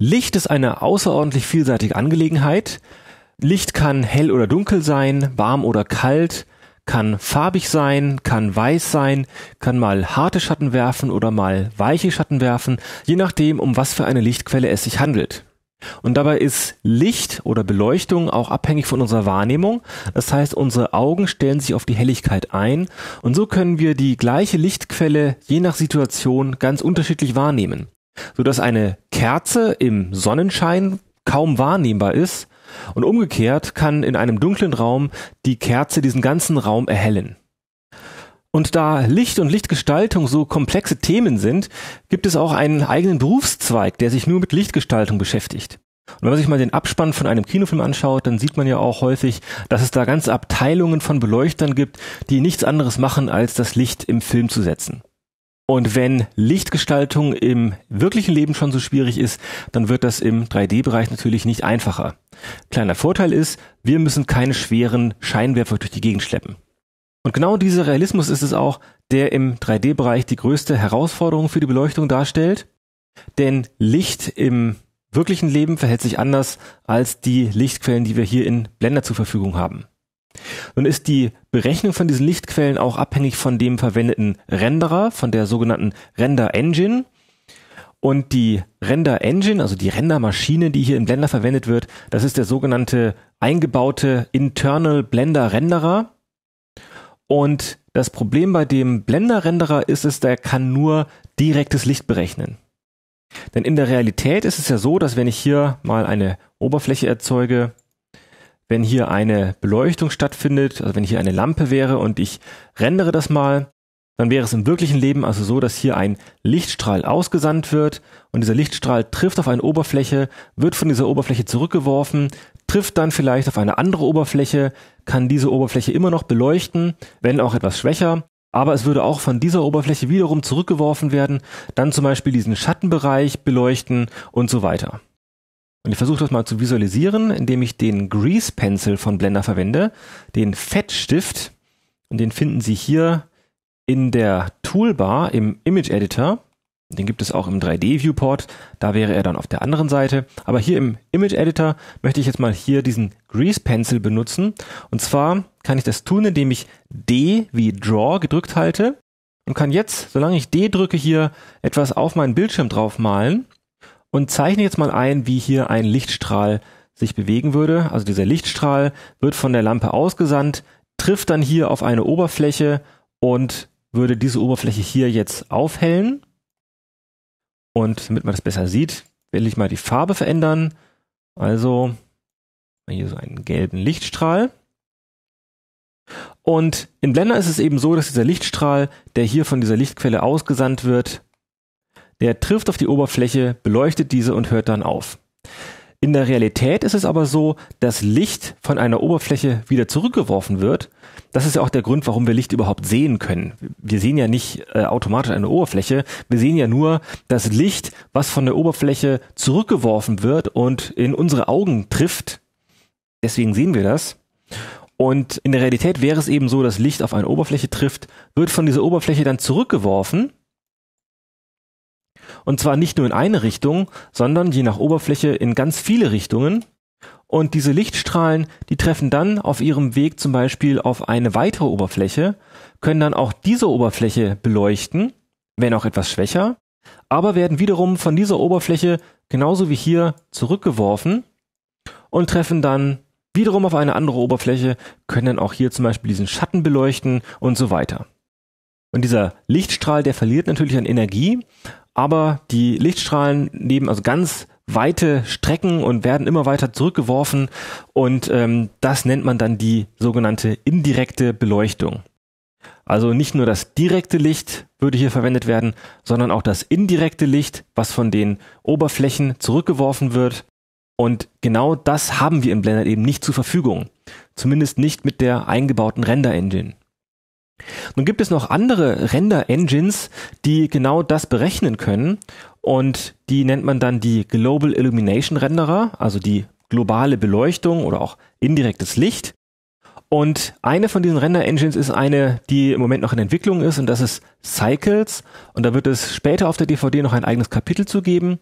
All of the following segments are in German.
Licht ist eine außerordentlich vielseitige Angelegenheit. Licht kann hell oder dunkel sein, warm oder kalt, kann farbig sein, kann weiß sein, kann mal harte Schatten werfen oder mal weiche Schatten werfen, je nachdem, um was für eine Lichtquelle es sich handelt. Und dabei ist Licht oder Beleuchtung auch abhängig von unserer Wahrnehmung. Das heißt, unsere Augen stellen sich auf die Helligkeit ein und so können wir die gleiche Lichtquelle je nach Situation ganz unterschiedlich wahrnehmen sodass eine Kerze im Sonnenschein kaum wahrnehmbar ist und umgekehrt kann in einem dunklen Raum die Kerze diesen ganzen Raum erhellen. Und da Licht und Lichtgestaltung so komplexe Themen sind, gibt es auch einen eigenen Berufszweig, der sich nur mit Lichtgestaltung beschäftigt. Und wenn man sich mal den Abspann von einem Kinofilm anschaut, dann sieht man ja auch häufig, dass es da ganze Abteilungen von Beleuchtern gibt, die nichts anderes machen, als das Licht im Film zu setzen. Und wenn Lichtgestaltung im wirklichen Leben schon so schwierig ist, dann wird das im 3D-Bereich natürlich nicht einfacher. Kleiner Vorteil ist, wir müssen keine schweren Scheinwerfer durch die Gegend schleppen. Und genau dieser Realismus ist es auch, der im 3D-Bereich die größte Herausforderung für die Beleuchtung darstellt. Denn Licht im wirklichen Leben verhält sich anders als die Lichtquellen, die wir hier in Blender zur Verfügung haben. Nun ist die Berechnung von diesen Lichtquellen auch abhängig von dem verwendeten Renderer, von der sogenannten Render Engine. Und die Render Engine, also die Rendermaschine, die hier in Blender verwendet wird, das ist der sogenannte eingebaute Internal Blender Renderer. Und das Problem bei dem Blender Renderer ist es, der kann nur direktes Licht berechnen. Denn in der Realität ist es ja so, dass wenn ich hier mal eine Oberfläche erzeuge, wenn hier eine Beleuchtung stattfindet, also wenn hier eine Lampe wäre und ich rendere das mal, dann wäre es im wirklichen Leben also so, dass hier ein Lichtstrahl ausgesandt wird und dieser Lichtstrahl trifft auf eine Oberfläche, wird von dieser Oberfläche zurückgeworfen, trifft dann vielleicht auf eine andere Oberfläche, kann diese Oberfläche immer noch beleuchten, wenn auch etwas schwächer, aber es würde auch von dieser Oberfläche wiederum zurückgeworfen werden, dann zum Beispiel diesen Schattenbereich beleuchten und so weiter. Und ich versuche das mal zu visualisieren, indem ich den Grease Pencil von Blender verwende, den Fettstift, und den finden Sie hier in der Toolbar im Image Editor. Den gibt es auch im 3D Viewport, da wäre er dann auf der anderen Seite. Aber hier im Image Editor möchte ich jetzt mal hier diesen Grease Pencil benutzen. Und zwar kann ich das tun, indem ich D wie Draw gedrückt halte und kann jetzt, solange ich D drücke, hier etwas auf meinen Bildschirm drauf malen und zeichne jetzt mal ein, wie hier ein Lichtstrahl sich bewegen würde. Also dieser Lichtstrahl wird von der Lampe ausgesandt, trifft dann hier auf eine Oberfläche und würde diese Oberfläche hier jetzt aufhellen. Und damit man das besser sieht, will ich mal die Farbe verändern. Also hier so einen gelben Lichtstrahl. Und in Blender ist es eben so, dass dieser Lichtstrahl, der hier von dieser Lichtquelle ausgesandt wird, der trifft auf die Oberfläche, beleuchtet diese und hört dann auf. In der Realität ist es aber so, dass Licht von einer Oberfläche wieder zurückgeworfen wird. Das ist ja auch der Grund, warum wir Licht überhaupt sehen können. Wir sehen ja nicht äh, automatisch eine Oberfläche. Wir sehen ja nur das Licht, was von der Oberfläche zurückgeworfen wird und in unsere Augen trifft. Deswegen sehen wir das. Und in der Realität wäre es eben so, dass Licht auf eine Oberfläche trifft, wird von dieser Oberfläche dann zurückgeworfen und zwar nicht nur in eine Richtung, sondern je nach Oberfläche in ganz viele Richtungen. Und diese Lichtstrahlen, die treffen dann auf ihrem Weg zum Beispiel auf eine weitere Oberfläche, können dann auch diese Oberfläche beleuchten, wenn auch etwas schwächer, aber werden wiederum von dieser Oberfläche genauso wie hier zurückgeworfen und treffen dann wiederum auf eine andere Oberfläche, können dann auch hier zum Beispiel diesen Schatten beleuchten und so weiter. Und dieser Lichtstrahl, der verliert natürlich an Energie aber die Lichtstrahlen nehmen also ganz weite Strecken und werden immer weiter zurückgeworfen und ähm, das nennt man dann die sogenannte indirekte Beleuchtung. Also nicht nur das direkte Licht würde hier verwendet werden, sondern auch das indirekte Licht, was von den Oberflächen zurückgeworfen wird. Und genau das haben wir im Blender eben nicht zur Verfügung. Zumindest nicht mit der eingebauten Render Engine. Nun gibt es noch andere Render-Engines, die genau das berechnen können und die nennt man dann die Global Illumination Renderer, also die globale Beleuchtung oder auch indirektes Licht. Und eine von diesen Render-Engines ist eine, die im Moment noch in Entwicklung ist und das ist Cycles. Und da wird es später auf der DVD noch ein eigenes Kapitel zu geben.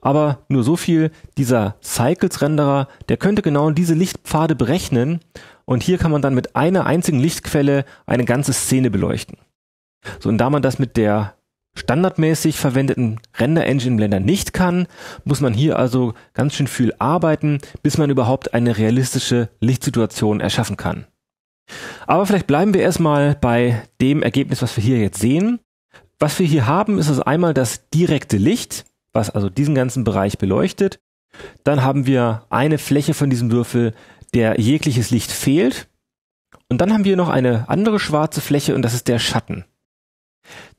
Aber nur so viel, dieser Cycles-Renderer, der könnte genau diese Lichtpfade berechnen und hier kann man dann mit einer einzigen Lichtquelle eine ganze Szene beleuchten. So, und da man das mit der standardmäßig verwendeten Render-Engine Blender nicht kann, muss man hier also ganz schön viel arbeiten, bis man überhaupt eine realistische Lichtsituation erschaffen kann. Aber vielleicht bleiben wir erstmal bei dem Ergebnis, was wir hier jetzt sehen. Was wir hier haben, ist es also einmal das direkte Licht, was also diesen ganzen Bereich beleuchtet. Dann haben wir eine Fläche von diesem Würfel, der jegliches Licht fehlt. Und dann haben wir noch eine andere schwarze Fläche und das ist der Schatten.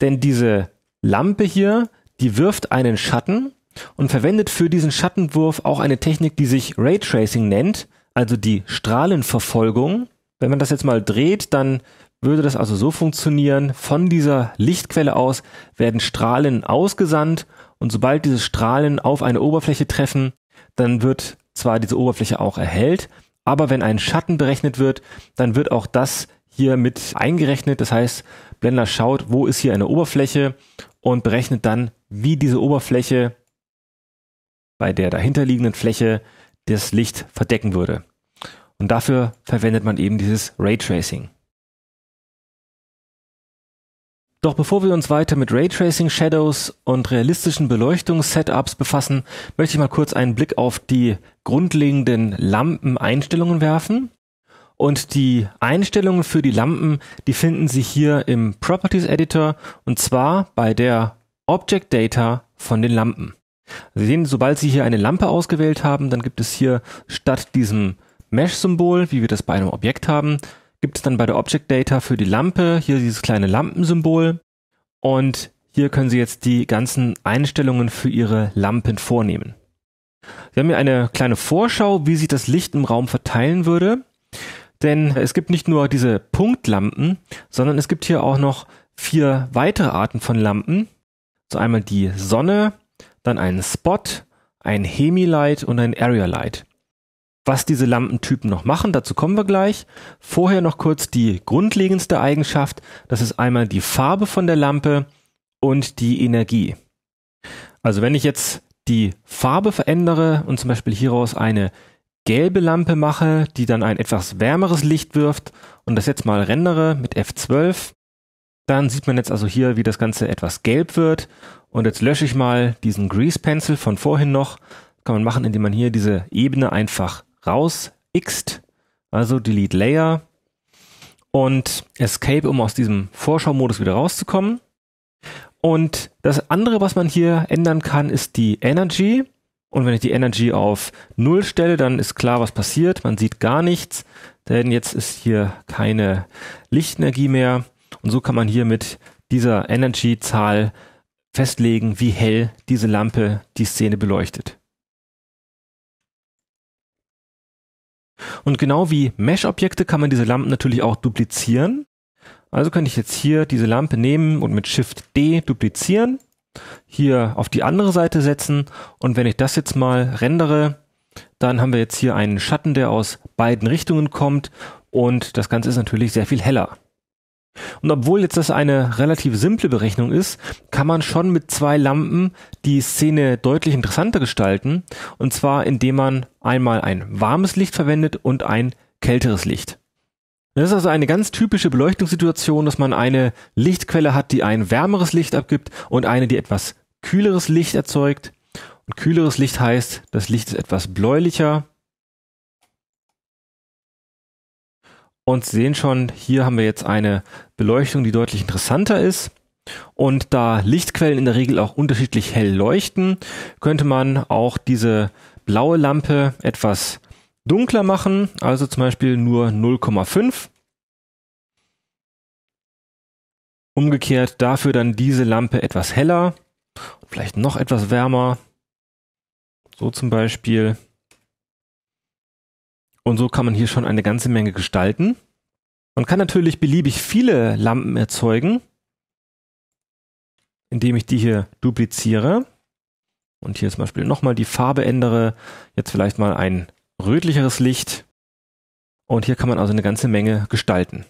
Denn diese Lampe hier, die wirft einen Schatten und verwendet für diesen Schattenwurf auch eine Technik, die sich Raytracing nennt, also die Strahlenverfolgung. Wenn man das jetzt mal dreht, dann würde das also so funktionieren, von dieser Lichtquelle aus werden Strahlen ausgesandt und sobald diese Strahlen auf eine Oberfläche treffen, dann wird zwar diese Oberfläche auch erhellt, aber wenn ein Schatten berechnet wird, dann wird auch das hier mit eingerechnet. Das heißt, Blender schaut, wo ist hier eine Oberfläche und berechnet dann, wie diese Oberfläche bei der dahinterliegenden Fläche das Licht verdecken würde. Und dafür verwendet man eben dieses Raytracing. Doch bevor wir uns weiter mit Raytracing Shadows und realistischen Beleuchtungssetups befassen, möchte ich mal kurz einen Blick auf die grundlegenden Lampeneinstellungen werfen. Und die Einstellungen für die Lampen, die finden Sie hier im Properties Editor und zwar bei der Object Data von den Lampen. Sie sehen, sobald Sie hier eine Lampe ausgewählt haben, dann gibt es hier statt diesem Mesh-Symbol, wie wir das bei einem Objekt haben, gibt es dann bei der Object Data für die Lampe hier dieses kleine Lampensymbol. Und hier können Sie jetzt die ganzen Einstellungen für Ihre Lampen vornehmen. Wir haben hier eine kleine Vorschau, wie sich das Licht im Raum verteilen würde. Denn es gibt nicht nur diese Punktlampen, sondern es gibt hier auch noch vier weitere Arten von Lampen. So einmal die Sonne, dann ein Spot, ein Hemi-Light und ein Area-Light was diese Lampentypen noch machen, dazu kommen wir gleich. Vorher noch kurz die grundlegendste Eigenschaft. Das ist einmal die Farbe von der Lampe und die Energie. Also wenn ich jetzt die Farbe verändere und zum Beispiel hieraus eine gelbe Lampe mache, die dann ein etwas wärmeres Licht wirft und das jetzt mal rendere mit F12, dann sieht man jetzt also hier, wie das Ganze etwas gelb wird. Und jetzt lösche ich mal diesen Grease Pencil von vorhin noch. Kann man machen, indem man hier diese Ebene einfach raus rausixt, also Delete Layer und Escape, um aus diesem Vorschau-Modus wieder rauszukommen. Und das andere, was man hier ändern kann, ist die Energy. Und wenn ich die Energy auf null stelle, dann ist klar, was passiert. Man sieht gar nichts, denn jetzt ist hier keine Lichtenergie mehr. Und so kann man hier mit dieser Energy-Zahl festlegen, wie hell diese Lampe die Szene beleuchtet. Und genau wie Mesh-Objekte kann man diese Lampen natürlich auch duplizieren. Also kann ich jetzt hier diese Lampe nehmen und mit Shift D duplizieren, hier auf die andere Seite setzen und wenn ich das jetzt mal rendere, dann haben wir jetzt hier einen Schatten, der aus beiden Richtungen kommt und das Ganze ist natürlich sehr viel heller. Und obwohl jetzt das eine relativ simple Berechnung ist, kann man schon mit zwei Lampen die Szene deutlich interessanter gestalten. Und zwar indem man einmal ein warmes Licht verwendet und ein kälteres Licht. Das ist also eine ganz typische Beleuchtungssituation, dass man eine Lichtquelle hat, die ein wärmeres Licht abgibt und eine, die etwas kühleres Licht erzeugt. Und kühleres Licht heißt, das Licht ist etwas bläulicher und sehen schon, hier haben wir jetzt eine Beleuchtung, die deutlich interessanter ist. Und da Lichtquellen in der Regel auch unterschiedlich hell leuchten, könnte man auch diese blaue Lampe etwas dunkler machen, also zum Beispiel nur 0,5. Umgekehrt dafür dann diese Lampe etwas heller, vielleicht noch etwas wärmer. So zum Beispiel. Und so kann man hier schon eine ganze Menge gestalten. Man kann natürlich beliebig viele Lampen erzeugen, indem ich die hier dupliziere und hier zum Beispiel nochmal die Farbe ändere, jetzt vielleicht mal ein rötlicheres Licht. Und hier kann man also eine ganze Menge gestalten.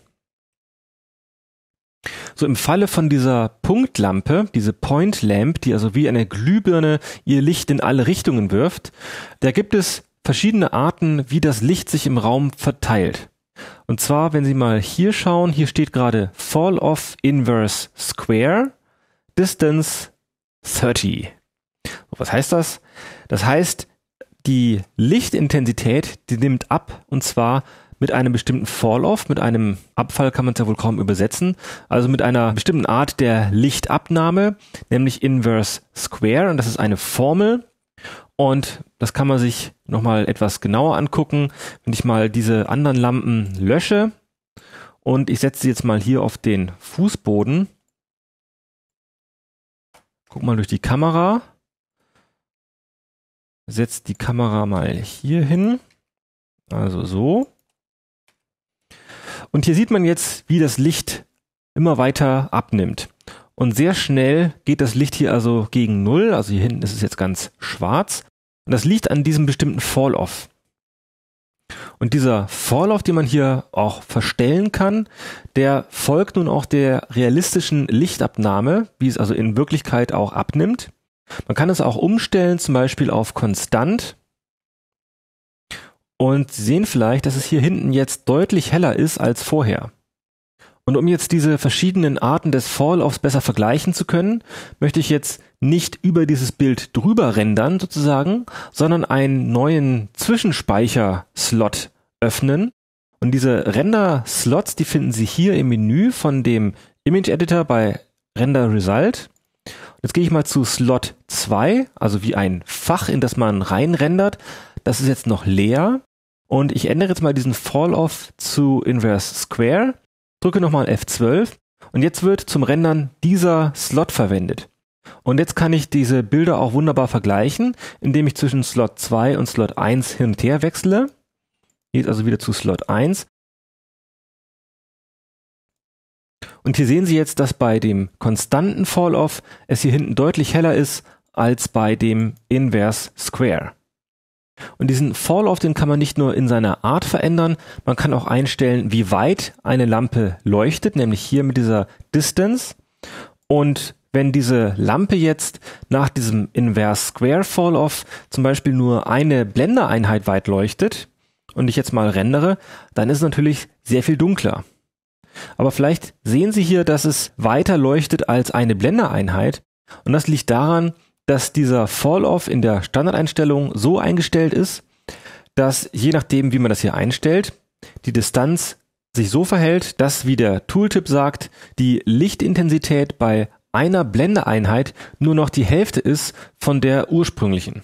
So im Falle von dieser Punktlampe, diese Point Lamp, die also wie eine Glühbirne ihr Licht in alle Richtungen wirft, da gibt es verschiedene Arten, wie das Licht sich im Raum verteilt. Und zwar, wenn Sie mal hier schauen, hier steht gerade Fall of Inverse Square, Distance 30. Was heißt das? Das heißt, die Lichtintensität, die nimmt ab und zwar mit einem bestimmten Fall-off, mit einem Abfall kann man es ja wohl kaum übersetzen, also mit einer bestimmten Art der Lichtabnahme, nämlich Inverse Square und das ist eine Formel, und das kann man sich nochmal etwas genauer angucken, wenn ich mal diese anderen Lampen lösche. Und ich setze sie jetzt mal hier auf den Fußboden. Guck mal durch die Kamera. Setz die Kamera mal hier hin. Also so. Und hier sieht man jetzt, wie das Licht immer weiter abnimmt. Und sehr schnell geht das Licht hier also gegen Null. Also hier hinten ist es jetzt ganz schwarz. Und das liegt an diesem bestimmten Fall-Off. Und dieser Vorlauf, den man hier auch verstellen kann, der folgt nun auch der realistischen Lichtabnahme, wie es also in Wirklichkeit auch abnimmt. Man kann es auch umstellen, zum Beispiel auf konstant. Und Sie sehen vielleicht, dass es hier hinten jetzt deutlich heller ist als vorher. Und um jetzt diese verschiedenen Arten des Falloffs besser vergleichen zu können, möchte ich jetzt nicht über dieses Bild drüber rendern sozusagen, sondern einen neuen Zwischenspeicher-Slot öffnen. Und diese Render-Slots, die finden Sie hier im Menü von dem Image Editor bei Render Result. Jetzt gehe ich mal zu Slot 2, also wie ein Fach, in das man reinrendert. Das ist jetzt noch leer. Und ich ändere jetzt mal diesen Falloff zu Inverse Square drücke nochmal F12 und jetzt wird zum Rendern dieser Slot verwendet. Und jetzt kann ich diese Bilder auch wunderbar vergleichen, indem ich zwischen Slot 2 und Slot 1 hin und her wechsle. Geht also wieder zu Slot 1. Und hier sehen Sie jetzt, dass bei dem konstanten Falloff es hier hinten deutlich heller ist als bei dem Inverse Square. Und diesen Fall-Off, den kann man nicht nur in seiner Art verändern, man kann auch einstellen, wie weit eine Lampe leuchtet, nämlich hier mit dieser Distance. Und wenn diese Lampe jetzt nach diesem Inverse Square Fall-Off zum Beispiel nur eine Blendereinheit weit leuchtet und ich jetzt mal rendere, dann ist es natürlich sehr viel dunkler. Aber vielleicht sehen Sie hier, dass es weiter leuchtet als eine Blendereinheit. Und das liegt daran, dass dieser Falloff in der Standardeinstellung so eingestellt ist, dass je nachdem, wie man das hier einstellt, die Distanz sich so verhält, dass, wie der Tooltip sagt, die Lichtintensität bei einer Blendeeinheit nur noch die Hälfte ist von der ursprünglichen.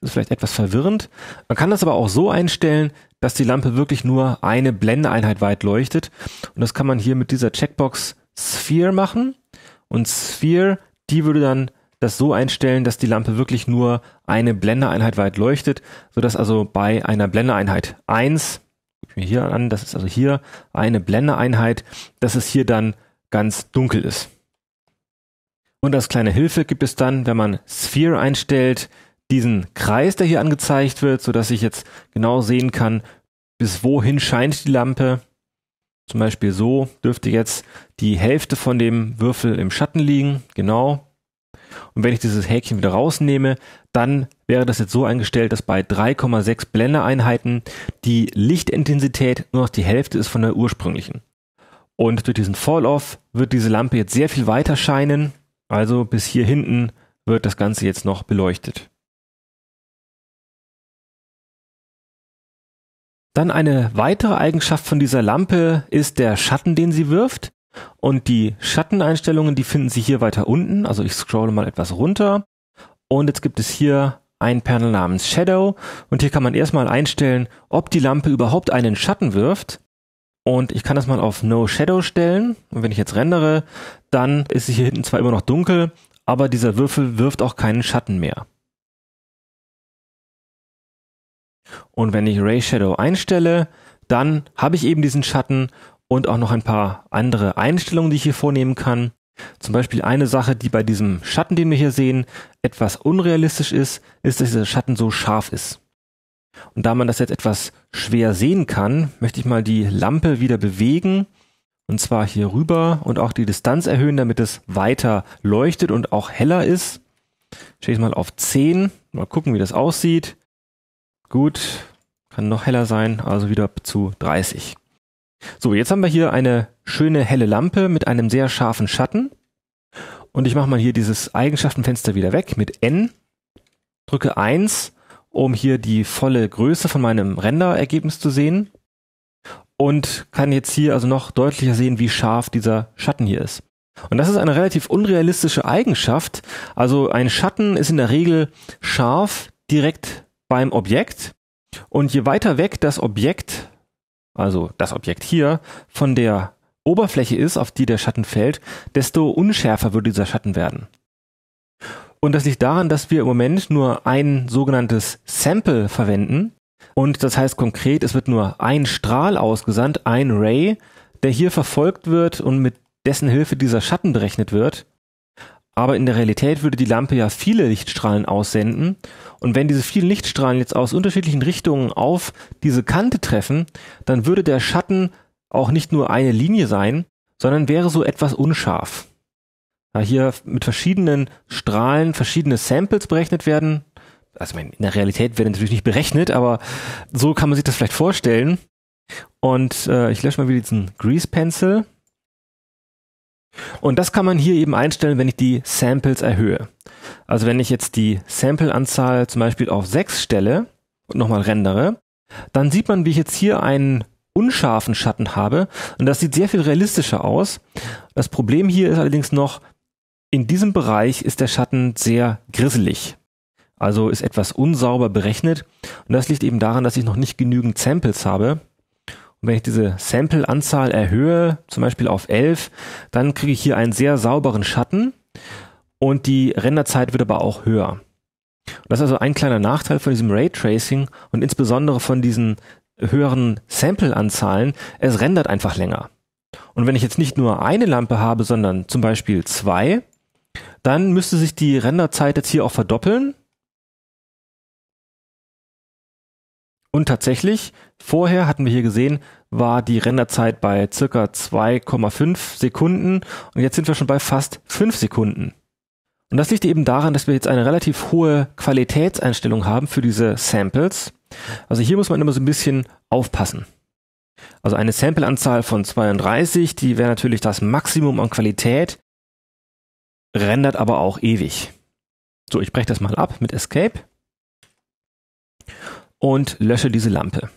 Das ist vielleicht etwas verwirrend. Man kann das aber auch so einstellen, dass die Lampe wirklich nur eine Blendeeinheit weit leuchtet. Und das kann man hier mit dieser Checkbox Sphere machen. Und Sphere, die würde dann das so einstellen, dass die Lampe wirklich nur eine Blendeeinheit weit leuchtet, sodass also bei einer Blendeeinheit 1, gucke mir hier an, das ist also hier eine Blendeeinheit, dass es hier dann ganz dunkel ist. Und als kleine Hilfe gibt es dann, wenn man Sphere einstellt, diesen Kreis, der hier angezeigt wird, sodass ich jetzt genau sehen kann, bis wohin scheint die Lampe. Zum Beispiel so dürfte jetzt die Hälfte von dem Würfel im Schatten liegen, genau. Und wenn ich dieses Häkchen wieder rausnehme, dann wäre das jetzt so eingestellt, dass bei 3,6 Blendereinheiten die Lichtintensität nur noch die Hälfte ist von der ursprünglichen. Und durch diesen Fall-Off wird diese Lampe jetzt sehr viel weiter scheinen. Also bis hier hinten wird das Ganze jetzt noch beleuchtet. Dann eine weitere Eigenschaft von dieser Lampe ist der Schatten, den sie wirft. Und die Schatteneinstellungen, die finden Sie hier weiter unten. Also ich scrolle mal etwas runter. Und jetzt gibt es hier ein Panel namens Shadow. Und hier kann man erstmal einstellen, ob die Lampe überhaupt einen Schatten wirft. Und ich kann das mal auf No Shadow stellen. Und wenn ich jetzt rendere, dann ist es hier hinten zwar immer noch dunkel, aber dieser Würfel wirft auch keinen Schatten mehr. Und wenn ich Ray Shadow einstelle, dann habe ich eben diesen Schatten und auch noch ein paar andere Einstellungen, die ich hier vornehmen kann. Zum Beispiel eine Sache, die bei diesem Schatten, den wir hier sehen, etwas unrealistisch ist, ist, dass dieser Schatten so scharf ist. Und da man das jetzt etwas schwer sehen kann, möchte ich mal die Lampe wieder bewegen und zwar hier rüber und auch die Distanz erhöhen, damit es weiter leuchtet und auch heller ist. Stelle ich mal auf 10, mal gucken, wie das aussieht. Gut, kann noch heller sein, also wieder zu 30. So, jetzt haben wir hier eine schöne helle Lampe mit einem sehr scharfen Schatten. Und ich mache mal hier dieses Eigenschaftenfenster wieder weg mit N, drücke 1, um hier die volle Größe von meinem Renderergebnis zu sehen. Und kann jetzt hier also noch deutlicher sehen, wie scharf dieser Schatten hier ist. Und das ist eine relativ unrealistische Eigenschaft. Also ein Schatten ist in der Regel scharf direkt beim Objekt. Und je weiter weg das Objekt also das Objekt hier, von der Oberfläche ist, auf die der Schatten fällt, desto unschärfer würde dieser Schatten werden. Und das liegt daran, dass wir im Moment nur ein sogenanntes Sample verwenden. Und das heißt konkret, es wird nur ein Strahl ausgesandt, ein Ray, der hier verfolgt wird und mit dessen Hilfe dieser Schatten berechnet wird. Aber in der Realität würde die Lampe ja viele Lichtstrahlen aussenden und wenn diese vielen Lichtstrahlen jetzt aus unterschiedlichen Richtungen auf diese Kante treffen, dann würde der Schatten auch nicht nur eine Linie sein, sondern wäre so etwas unscharf. Da hier mit verschiedenen Strahlen verschiedene Samples berechnet werden, also in der Realität werden natürlich nicht berechnet, aber so kann man sich das vielleicht vorstellen. Und äh, ich lösche mal wieder diesen Grease Pencil und das kann man hier eben einstellen, wenn ich die Samples erhöhe. Also wenn ich jetzt die Sample-Anzahl zum Beispiel auf 6 stelle und nochmal rendere, dann sieht man, wie ich jetzt hier einen unscharfen Schatten habe. Und das sieht sehr viel realistischer aus. Das Problem hier ist allerdings noch, in diesem Bereich ist der Schatten sehr grisselig. Also ist etwas unsauber berechnet. Und das liegt eben daran, dass ich noch nicht genügend Samples habe, und wenn ich diese Sample-Anzahl erhöhe, zum Beispiel auf 11, dann kriege ich hier einen sehr sauberen Schatten und die Renderzeit wird aber auch höher. Und das ist also ein kleiner Nachteil von diesem Raytracing und insbesondere von diesen höheren Sample-Anzahlen. Es rendert einfach länger. Und wenn ich jetzt nicht nur eine Lampe habe, sondern zum Beispiel zwei, dann müsste sich die Renderzeit jetzt hier auch verdoppeln Und tatsächlich, vorher hatten wir hier gesehen, war die Renderzeit bei circa 2,5 Sekunden und jetzt sind wir schon bei fast 5 Sekunden. Und das liegt eben daran, dass wir jetzt eine relativ hohe Qualitätseinstellung haben für diese Samples. Also hier muss man immer so ein bisschen aufpassen. Also eine Sampleanzahl von 32, die wäre natürlich das Maximum an Qualität, rendert aber auch ewig. So, ich breche das mal ab mit Escape und lösche diese Lampe.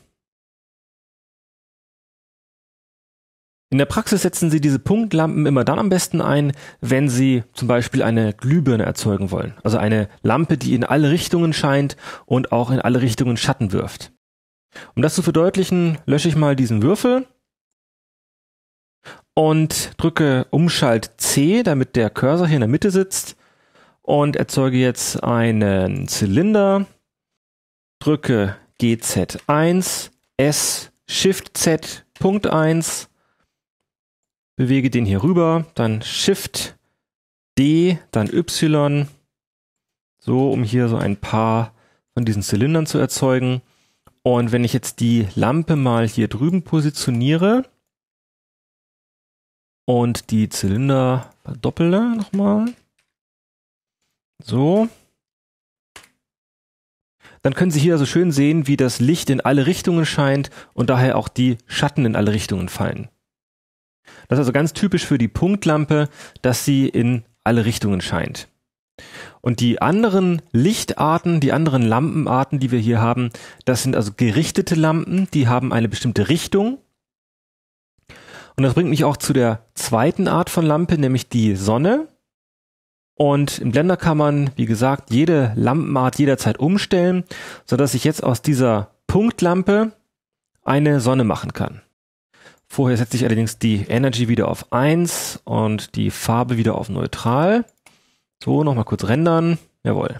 In der Praxis setzen Sie diese Punktlampen immer dann am besten ein, wenn Sie zum Beispiel eine Glühbirne erzeugen wollen, also eine Lampe, die in alle Richtungen scheint und auch in alle Richtungen Schatten wirft. Um das zu verdeutlichen, lösche ich mal diesen Würfel und drücke Umschalt C, damit der Cursor hier in der Mitte sitzt und erzeuge jetzt einen Zylinder drücke GZ1, S, Shift Z, Punkt 1, bewege den hier rüber, dann Shift D, dann Y, so um hier so ein paar von diesen Zylindern zu erzeugen. Und wenn ich jetzt die Lampe mal hier drüben positioniere und die Zylinder verdoppele nochmal, so, dann können Sie hier so also schön sehen, wie das Licht in alle Richtungen scheint und daher auch die Schatten in alle Richtungen fallen. Das ist also ganz typisch für die Punktlampe, dass sie in alle Richtungen scheint. Und die anderen Lichtarten, die anderen Lampenarten, die wir hier haben, das sind also gerichtete Lampen, die haben eine bestimmte Richtung. Und das bringt mich auch zu der zweiten Art von Lampe, nämlich die Sonne. Und im Blender kann man, wie gesagt, jede Lampenart jederzeit umstellen, so dass ich jetzt aus dieser Punktlampe eine Sonne machen kann. Vorher setze ich allerdings die Energy wieder auf 1 und die Farbe wieder auf neutral. So, nochmal kurz rendern. Jawohl.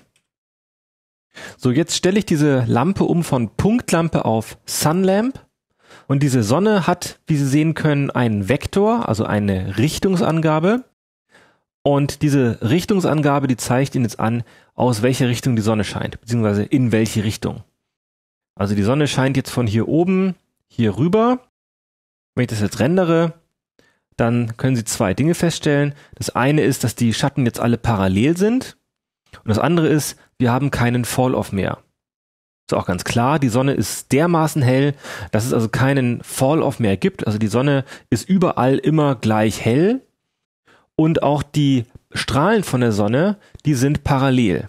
So, jetzt stelle ich diese Lampe um von Punktlampe auf Sunlamp. Und diese Sonne hat, wie Sie sehen können, einen Vektor, also eine Richtungsangabe. Und diese Richtungsangabe, die zeigt Ihnen jetzt an, aus welcher Richtung die Sonne scheint, beziehungsweise in welche Richtung. Also die Sonne scheint jetzt von hier oben hier rüber. Wenn ich das jetzt rendere, dann können Sie zwei Dinge feststellen. Das eine ist, dass die Schatten jetzt alle parallel sind. Und das andere ist, wir haben keinen Fall-off mehr. Ist auch ganz klar, die Sonne ist dermaßen hell, dass es also keinen Fall-off mehr gibt. Also die Sonne ist überall immer gleich hell und auch die Strahlen von der Sonne, die sind parallel.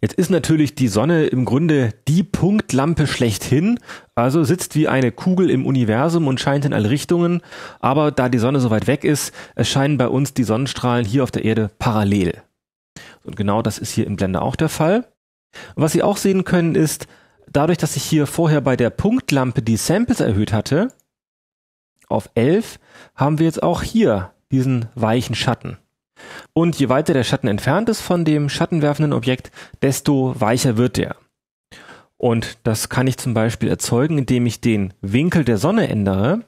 Jetzt ist natürlich die Sonne im Grunde die Punktlampe schlechthin, also sitzt wie eine Kugel im Universum und scheint in alle Richtungen, aber da die Sonne so weit weg ist, erscheinen bei uns die Sonnenstrahlen hier auf der Erde parallel. Und genau das ist hier im Blender auch der Fall. Und was Sie auch sehen können ist, dadurch, dass ich hier vorher bei der Punktlampe die Samples erhöht hatte, auf 11, haben wir jetzt auch hier diesen weichen Schatten. Und je weiter der Schatten entfernt ist von dem schattenwerfenden Objekt, desto weicher wird er. Und das kann ich zum Beispiel erzeugen, indem ich den Winkel der Sonne ändere.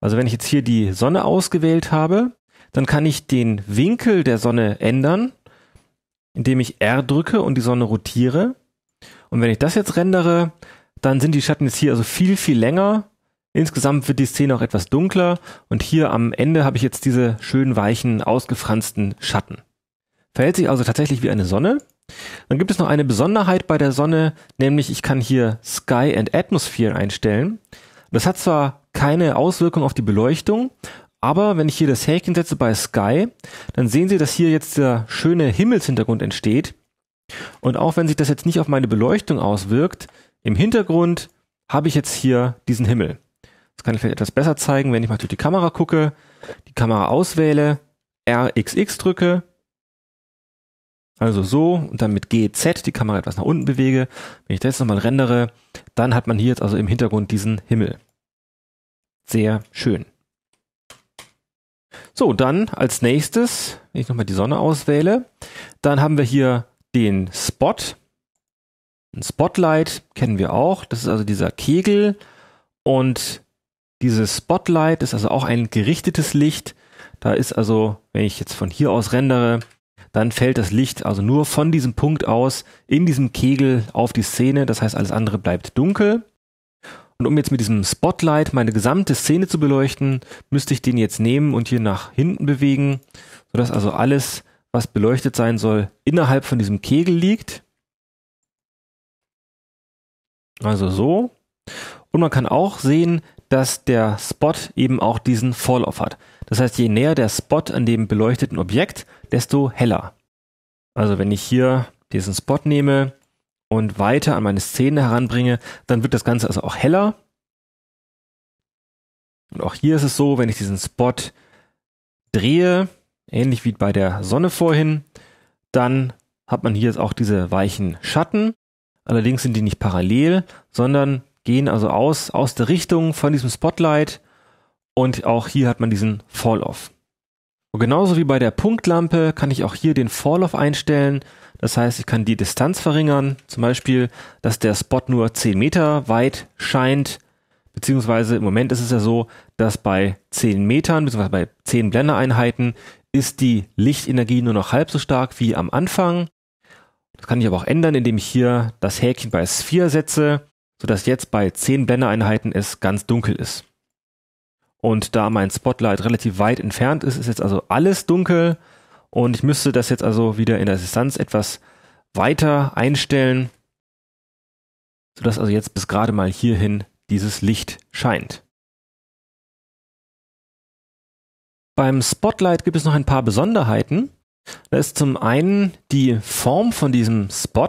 Also wenn ich jetzt hier die Sonne ausgewählt habe, dann kann ich den Winkel der Sonne ändern, indem ich R drücke und die Sonne rotiere. Und wenn ich das jetzt rendere, dann sind die Schatten jetzt hier also viel, viel länger Insgesamt wird die Szene auch etwas dunkler und hier am Ende habe ich jetzt diese schönen weichen, ausgefransten Schatten. Verhält sich also tatsächlich wie eine Sonne. Dann gibt es noch eine Besonderheit bei der Sonne, nämlich ich kann hier Sky and Atmosphere einstellen. Das hat zwar keine Auswirkung auf die Beleuchtung, aber wenn ich hier das Häkchen setze bei Sky, dann sehen Sie, dass hier jetzt der schöne Himmelshintergrund entsteht. Und auch wenn sich das jetzt nicht auf meine Beleuchtung auswirkt, im Hintergrund habe ich jetzt hier diesen Himmel. Das kann ich vielleicht etwas besser zeigen, wenn ich mal durch die Kamera gucke, die Kamera auswähle, RXX drücke, also so und dann mit GZ die Kamera etwas nach unten bewege. Wenn ich das nochmal rendere, dann hat man hier jetzt also im Hintergrund diesen Himmel. Sehr schön. So, dann als nächstes, wenn ich nochmal die Sonne auswähle, dann haben wir hier den Spot. Ein Spotlight kennen wir auch. Das ist also dieser Kegel. Und dieses Spotlight ist also auch ein gerichtetes Licht. Da ist also, wenn ich jetzt von hier aus rendere, dann fällt das Licht also nur von diesem Punkt aus in diesem Kegel auf die Szene. Das heißt, alles andere bleibt dunkel. Und um jetzt mit diesem Spotlight meine gesamte Szene zu beleuchten, müsste ich den jetzt nehmen und hier nach hinten bewegen, sodass also alles, was beleuchtet sein soll, innerhalb von diesem Kegel liegt. Also so. Und man kann auch sehen, dass der Spot eben auch diesen Fall-Off hat. Das heißt, je näher der Spot an dem beleuchteten Objekt, desto heller. Also wenn ich hier diesen Spot nehme und weiter an meine Szene heranbringe, dann wird das Ganze also auch heller. Und auch hier ist es so, wenn ich diesen Spot drehe, ähnlich wie bei der Sonne vorhin, dann hat man hier jetzt auch diese weichen Schatten. Allerdings sind die nicht parallel, sondern gehen also aus, aus der Richtung von diesem Spotlight und auch hier hat man diesen Falloff. Und genauso wie bei der Punktlampe kann ich auch hier den Falloff einstellen. Das heißt, ich kann die Distanz verringern, zum Beispiel, dass der Spot nur 10 Meter weit scheint, beziehungsweise im Moment ist es ja so, dass bei 10 Metern, beziehungsweise bei 10 Blendereinheiten ist die Lichtenergie nur noch halb so stark wie am Anfang. Das kann ich aber auch ändern, indem ich hier das Häkchen bei Sphere setze sodass jetzt bei 10 Blendeeinheiten es ganz dunkel ist. Und da mein Spotlight relativ weit entfernt ist, ist jetzt also alles dunkel und ich müsste das jetzt also wieder in der Distanz etwas weiter einstellen, sodass also jetzt bis gerade mal hierhin dieses Licht scheint. Beim Spotlight gibt es noch ein paar Besonderheiten. Da ist zum einen die Form von diesem Spot.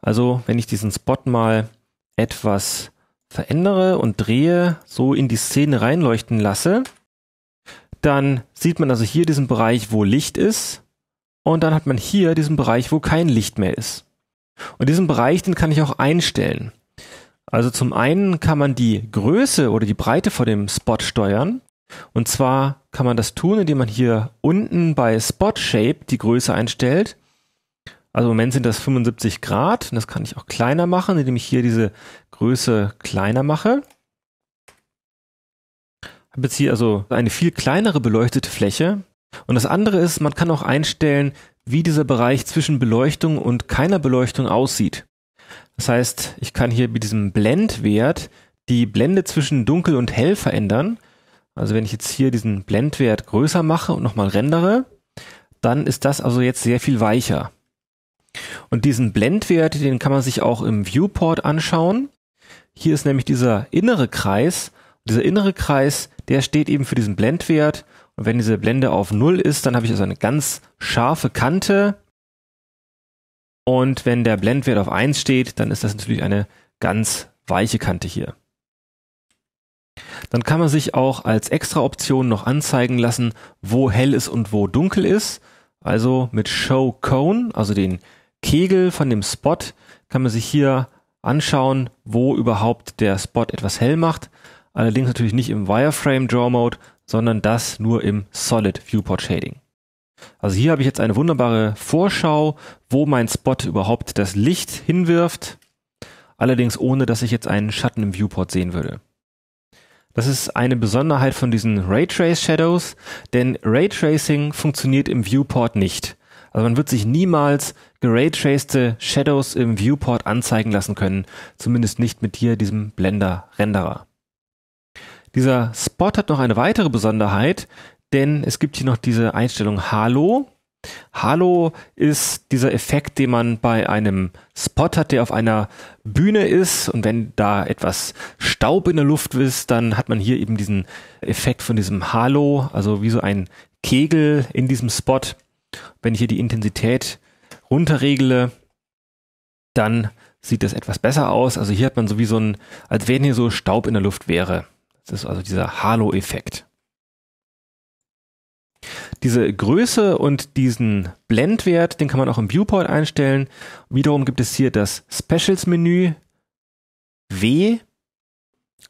Also wenn ich diesen Spot mal etwas verändere und drehe, so in die Szene reinleuchten lasse, dann sieht man also hier diesen Bereich, wo Licht ist und dann hat man hier diesen Bereich, wo kein Licht mehr ist. Und diesen Bereich, den kann ich auch einstellen. Also zum einen kann man die Größe oder die Breite vor dem Spot steuern. Und zwar kann man das tun, indem man hier unten bei Spot Shape die Größe einstellt also im Moment sind das 75 Grad und das kann ich auch kleiner machen, indem ich hier diese Größe kleiner mache. Ich habe jetzt hier also eine viel kleinere beleuchtete Fläche. Und das andere ist, man kann auch einstellen, wie dieser Bereich zwischen Beleuchtung und keiner Beleuchtung aussieht. Das heißt, ich kann hier mit diesem Blendwert die Blende zwischen dunkel und hell verändern. Also wenn ich jetzt hier diesen Blendwert größer mache und nochmal rendere, dann ist das also jetzt sehr viel weicher. Und diesen Blendwert, den kann man sich auch im Viewport anschauen. Hier ist nämlich dieser innere Kreis. Dieser innere Kreis, der steht eben für diesen Blendwert. Und wenn diese Blende auf 0 ist, dann habe ich also eine ganz scharfe Kante. Und wenn der Blendwert auf 1 steht, dann ist das natürlich eine ganz weiche Kante hier. Dann kann man sich auch als extra Option noch anzeigen lassen, wo hell ist und wo dunkel ist. Also mit Show Cone, also den Kegel von dem Spot kann man sich hier anschauen, wo überhaupt der Spot etwas hell macht. Allerdings natürlich nicht im Wireframe Draw Mode, sondern das nur im Solid Viewport Shading. Also hier habe ich jetzt eine wunderbare Vorschau, wo mein Spot überhaupt das Licht hinwirft. Allerdings ohne, dass ich jetzt einen Schatten im Viewport sehen würde. Das ist eine Besonderheit von diesen Raytrace Shadows, denn Raytracing funktioniert im Viewport nicht. Also man wird sich niemals geray Shadows im Viewport anzeigen lassen können, zumindest nicht mit hier diesem Blender-Renderer. Dieser Spot hat noch eine weitere Besonderheit, denn es gibt hier noch diese Einstellung Halo. Halo ist dieser Effekt, den man bei einem Spot hat, der auf einer Bühne ist. Und wenn da etwas Staub in der Luft ist, dann hat man hier eben diesen Effekt von diesem Halo, also wie so ein Kegel in diesem Spot. Wenn ich hier die Intensität runterregle, dann sieht das etwas besser aus. Also hier hat man sowieso ein, als wenn hier so Staub in der Luft wäre. Das ist also dieser Halo-Effekt. Diese Größe und diesen Blendwert, den kann man auch im Viewport einstellen. Wiederum gibt es hier das Specials-Menü W.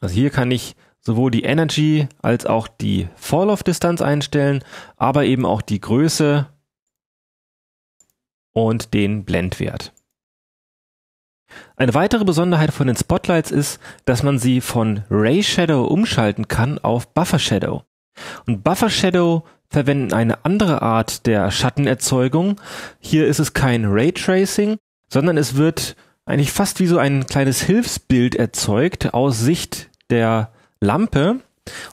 Also hier kann ich sowohl die Energy als auch die Fall-off-Distanz einstellen, aber eben auch die Größe und den Blendwert. Eine weitere Besonderheit von den Spotlights ist, dass man sie von Ray Shadow umschalten kann auf Buffer Shadow. Und Buffer Shadow verwenden eine andere Art der Schattenerzeugung. Hier ist es kein Raytracing, sondern es wird eigentlich fast wie so ein kleines Hilfsbild erzeugt aus Sicht der Lampe.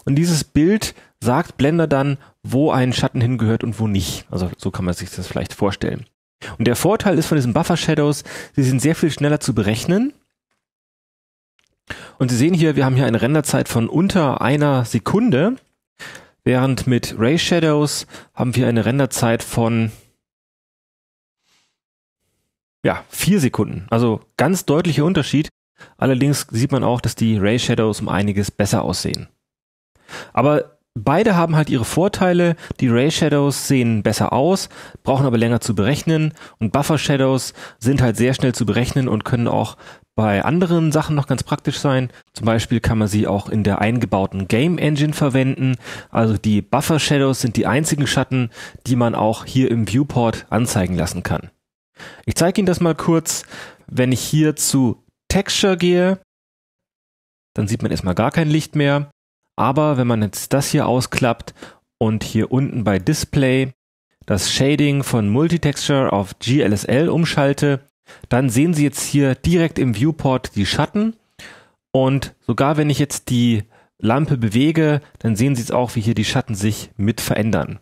Und dieses Bild sagt Blender dann, wo ein Schatten hingehört und wo nicht. Also so kann man sich das vielleicht vorstellen. Und der Vorteil ist von diesen Buffer Shadows, sie sind sehr viel schneller zu berechnen. Und Sie sehen hier, wir haben hier eine Renderzeit von unter einer Sekunde, während mit Ray Shadows haben wir eine Renderzeit von ja, vier Sekunden. Also ganz deutlicher Unterschied. Allerdings sieht man auch, dass die Ray Shadows um einiges besser aussehen. Aber beide haben halt ihre Vorteile. Die Ray Shadows sehen besser aus, brauchen aber länger zu berechnen und Buffer Shadows sind halt sehr schnell zu berechnen und können auch bei anderen Sachen noch ganz praktisch sein. Zum Beispiel kann man sie auch in der eingebauten Game Engine verwenden. Also die Buffer Shadows sind die einzigen Schatten, die man auch hier im Viewport anzeigen lassen kann. Ich zeige Ihnen das mal kurz. Wenn ich hier zu Texture gehe, dann sieht man erstmal gar kein Licht mehr. Aber wenn man jetzt das hier ausklappt und hier unten bei Display das Shading von Multitexture auf GLSL umschalte, dann sehen Sie jetzt hier direkt im Viewport die Schatten. Und sogar wenn ich jetzt die Lampe bewege, dann sehen Sie jetzt auch, wie hier die Schatten sich mit verändern.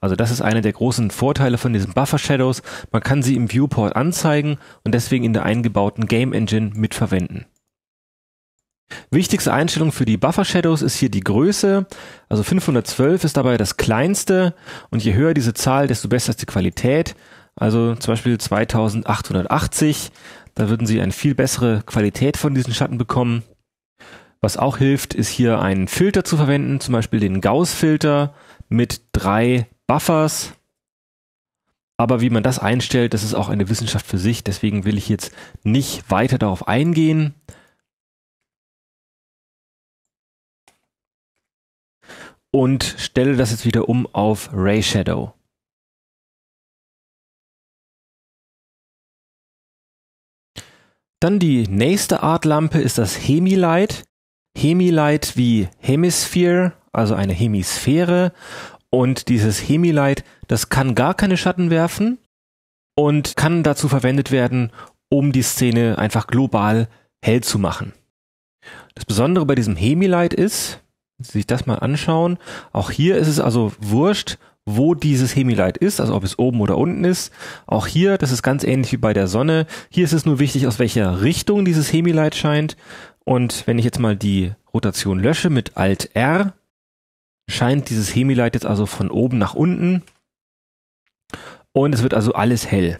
Also das ist einer der großen Vorteile von diesen Buffer Shadows. Man kann sie im Viewport anzeigen und deswegen in der eingebauten Game Engine mitverwenden. Wichtigste Einstellung für die Buffer Shadows ist hier die Größe. Also 512 ist dabei das kleinste und je höher diese Zahl, desto besser ist die Qualität. Also zum Beispiel 2880, da würden Sie eine viel bessere Qualität von diesen Schatten bekommen. Was auch hilft, ist hier einen Filter zu verwenden, zum Beispiel den Gauss-Filter mit drei Buffers. Aber wie man das einstellt, das ist auch eine Wissenschaft für sich. Deswegen will ich jetzt nicht weiter darauf eingehen. und stelle das jetzt wieder um auf Ray Shadow. Dann die nächste Art Lampe ist das Hemilight. Hemilight wie Hemisphere, also eine Hemisphäre. Und dieses Hemilight, das kann gar keine Schatten werfen und kann dazu verwendet werden, um die Szene einfach global hell zu machen. Das Besondere bei diesem Hemilight ist, sich das mal anschauen. Auch hier ist es also wurscht, wo dieses Hemilite ist, also ob es oben oder unten ist. Auch hier, das ist ganz ähnlich wie bei der Sonne. Hier ist es nur wichtig, aus welcher Richtung dieses Hemilite scheint. Und wenn ich jetzt mal die Rotation lösche mit Alt R, scheint dieses Hemilite jetzt also von oben nach unten. Und es wird also alles hell.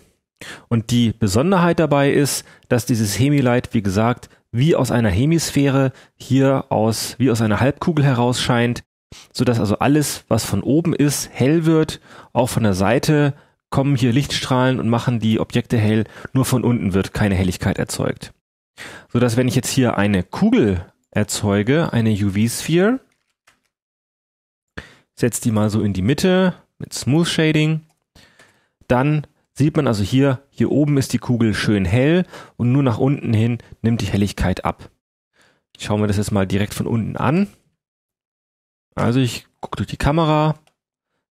Und die Besonderheit dabei ist, dass dieses Hemilight, wie gesagt, wie aus einer Hemisphäre hier aus, wie aus einer Halbkugel heraus scheint, sodass also alles, was von oben ist, hell wird. Auch von der Seite kommen hier Lichtstrahlen und machen die Objekte hell. Nur von unten wird keine Helligkeit erzeugt. Sodass, wenn ich jetzt hier eine Kugel erzeuge, eine UV-Sphere, setze die mal so in die Mitte mit Smooth Shading, dann sieht man also hier, hier oben ist die Kugel schön hell und nur nach unten hin nimmt die Helligkeit ab. Ich schaue mir das jetzt mal direkt von unten an. Also ich gucke durch die Kamera,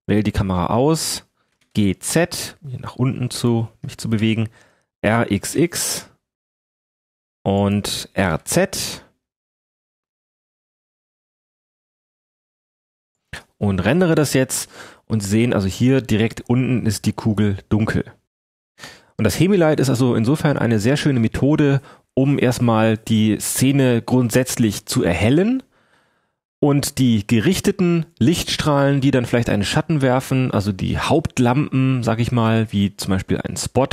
wähle die Kamera aus, GZ, um hier nach unten zu mich zu bewegen, RXX und RZ. Und rendere das jetzt und Sie sehen also hier direkt unten ist die Kugel dunkel. Und das Hemilite ist also insofern eine sehr schöne Methode, um erstmal die Szene grundsätzlich zu erhellen und die gerichteten Lichtstrahlen, die dann vielleicht einen Schatten werfen, also die Hauptlampen, sag ich mal, wie zum Beispiel ein Spot,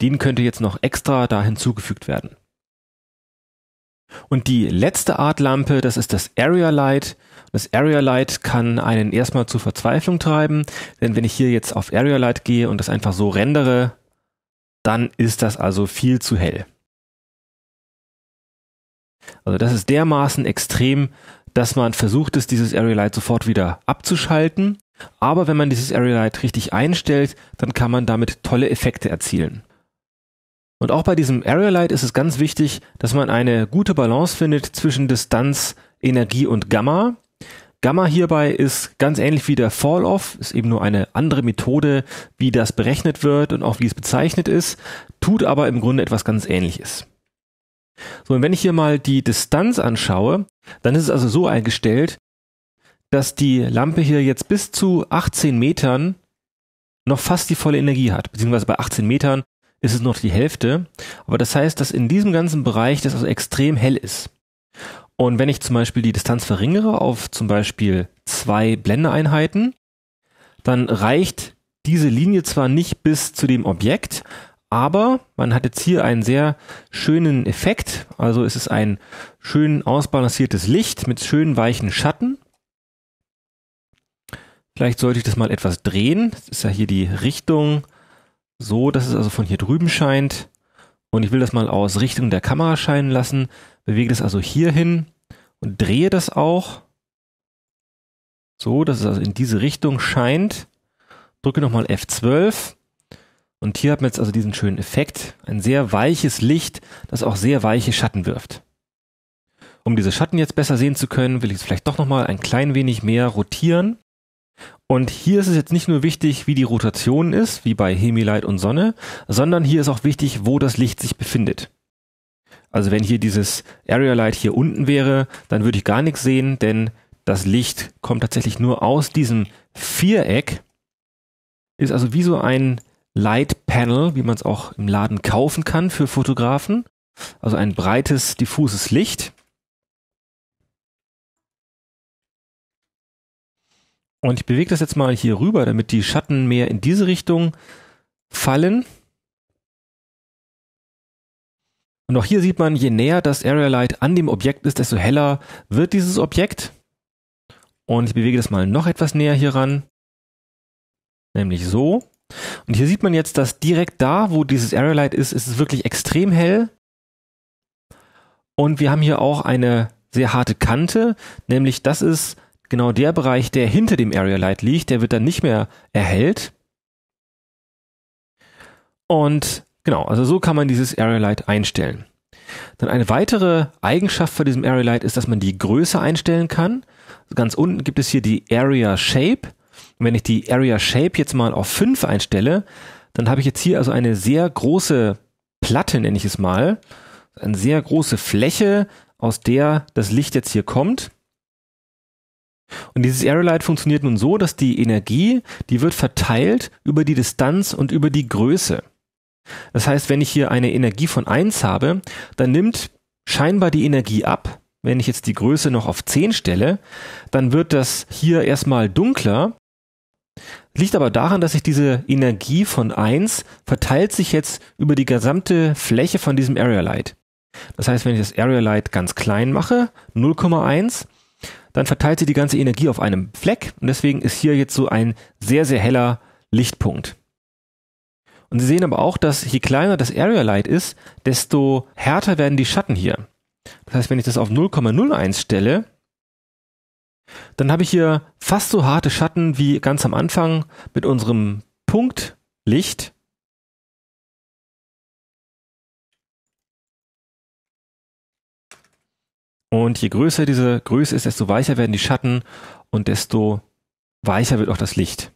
den könnte jetzt noch extra da hinzugefügt werden. Und die letzte Art Lampe, das ist das Area Light. Das Area Light kann einen erstmal zur Verzweiflung treiben, denn wenn ich hier jetzt auf Area Light gehe und das einfach so rendere, dann ist das also viel zu hell. Also das ist dermaßen extrem, dass man versucht ist, dieses Area Light sofort wieder abzuschalten. Aber wenn man dieses Area Light richtig einstellt, dann kann man damit tolle Effekte erzielen. Und auch bei diesem Area Light ist es ganz wichtig, dass man eine gute Balance findet zwischen Distanz, Energie und Gamma. Gamma hierbei ist ganz ähnlich wie der Fall-Off, ist eben nur eine andere Methode, wie das berechnet wird und auch wie es bezeichnet ist, tut aber im Grunde etwas ganz ähnliches. So, und wenn ich hier mal die Distanz anschaue, dann ist es also so eingestellt, dass die Lampe hier jetzt bis zu 18 Metern noch fast die volle Energie hat, beziehungsweise bei 18 Metern ist es noch die Hälfte. Aber das heißt, dass in diesem ganzen Bereich das also extrem hell ist. Und wenn ich zum Beispiel die Distanz verringere auf zum Beispiel zwei Blendeeinheiten, dann reicht diese Linie zwar nicht bis zu dem Objekt, aber man hat jetzt hier einen sehr schönen Effekt. Also es ist ein schön ausbalanciertes Licht mit schönen weichen Schatten. Vielleicht sollte ich das mal etwas drehen. Das ist ja hier die Richtung so, dass es also von hier drüben scheint. Und ich will das mal aus Richtung der Kamera scheinen lassen. Bewege das also hier hin und drehe das auch so, dass es also in diese Richtung scheint. Drücke nochmal F12 und hier haben wir jetzt also diesen schönen Effekt. Ein sehr weiches Licht, das auch sehr weiche Schatten wirft. Um diese Schatten jetzt besser sehen zu können, will ich es vielleicht doch nochmal ein klein wenig mehr rotieren. Und hier ist es jetzt nicht nur wichtig, wie die Rotation ist, wie bei Hemilight und Sonne, sondern hier ist auch wichtig, wo das Licht sich befindet. Also wenn hier dieses Area Light hier unten wäre, dann würde ich gar nichts sehen, denn das Licht kommt tatsächlich nur aus diesem Viereck. Ist also wie so ein Light Panel, wie man es auch im Laden kaufen kann für Fotografen. Also ein breites, diffuses Licht. Und ich bewege das jetzt mal hier rüber, damit die Schatten mehr in diese Richtung fallen. Und auch hier sieht man, je näher das Area Light an dem Objekt ist, desto heller wird dieses Objekt. Und ich bewege das mal noch etwas näher hier ran. Nämlich so. Und hier sieht man jetzt, dass direkt da, wo dieses Area Light ist, ist es wirklich extrem hell. Und wir haben hier auch eine sehr harte Kante, nämlich das ist genau der Bereich, der hinter dem Area Light liegt, der wird dann nicht mehr erhellt. Und genau, also so kann man dieses Area Light einstellen. Dann eine weitere Eigenschaft von diesem Area Light ist, dass man die Größe einstellen kann. Ganz unten gibt es hier die Area Shape. Und wenn ich die Area Shape jetzt mal auf 5 einstelle, dann habe ich jetzt hier also eine sehr große Platte, nenne ich es mal. Eine sehr große Fläche, aus der das Licht jetzt hier kommt. Und dieses Aerolite funktioniert nun so, dass die Energie, die wird verteilt über die Distanz und über die Größe. Das heißt, wenn ich hier eine Energie von 1 habe, dann nimmt scheinbar die Energie ab. Wenn ich jetzt die Größe noch auf 10 stelle, dann wird das hier erstmal dunkler. Liegt aber daran, dass sich diese Energie von 1 verteilt sich jetzt über die gesamte Fläche von diesem Area Light. Das heißt, wenn ich das Area Light ganz klein mache, 0,1, dann verteilt sie die ganze Energie auf einem Fleck und deswegen ist hier jetzt so ein sehr, sehr heller Lichtpunkt. Und Sie sehen aber auch, dass je kleiner das Area Light ist, desto härter werden die Schatten hier. Das heißt, wenn ich das auf 0,01 stelle, dann habe ich hier fast so harte Schatten wie ganz am Anfang mit unserem Punktlicht. Und je größer diese Größe ist, desto weicher werden die Schatten und desto weicher wird auch das Licht.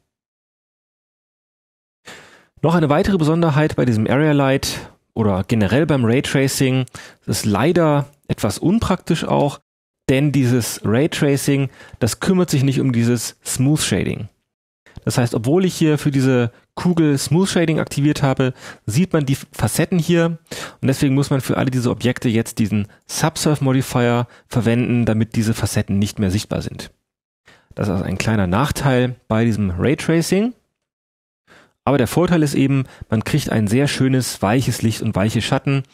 Noch eine weitere Besonderheit bei diesem Area Light oder generell beim Raytracing ist leider etwas unpraktisch auch, denn dieses Raytracing, das kümmert sich nicht um dieses Smooth Shading. Das heißt, obwohl ich hier für diese Kugel Smooth Shading aktiviert habe, sieht man die Facetten hier und deswegen muss man für alle diese Objekte jetzt diesen Subsurf Modifier verwenden, damit diese Facetten nicht mehr sichtbar sind. Das ist also ein kleiner Nachteil bei diesem Raytracing. Aber der Vorteil ist eben, man kriegt ein sehr schönes, weiches Licht und weiche Schatten.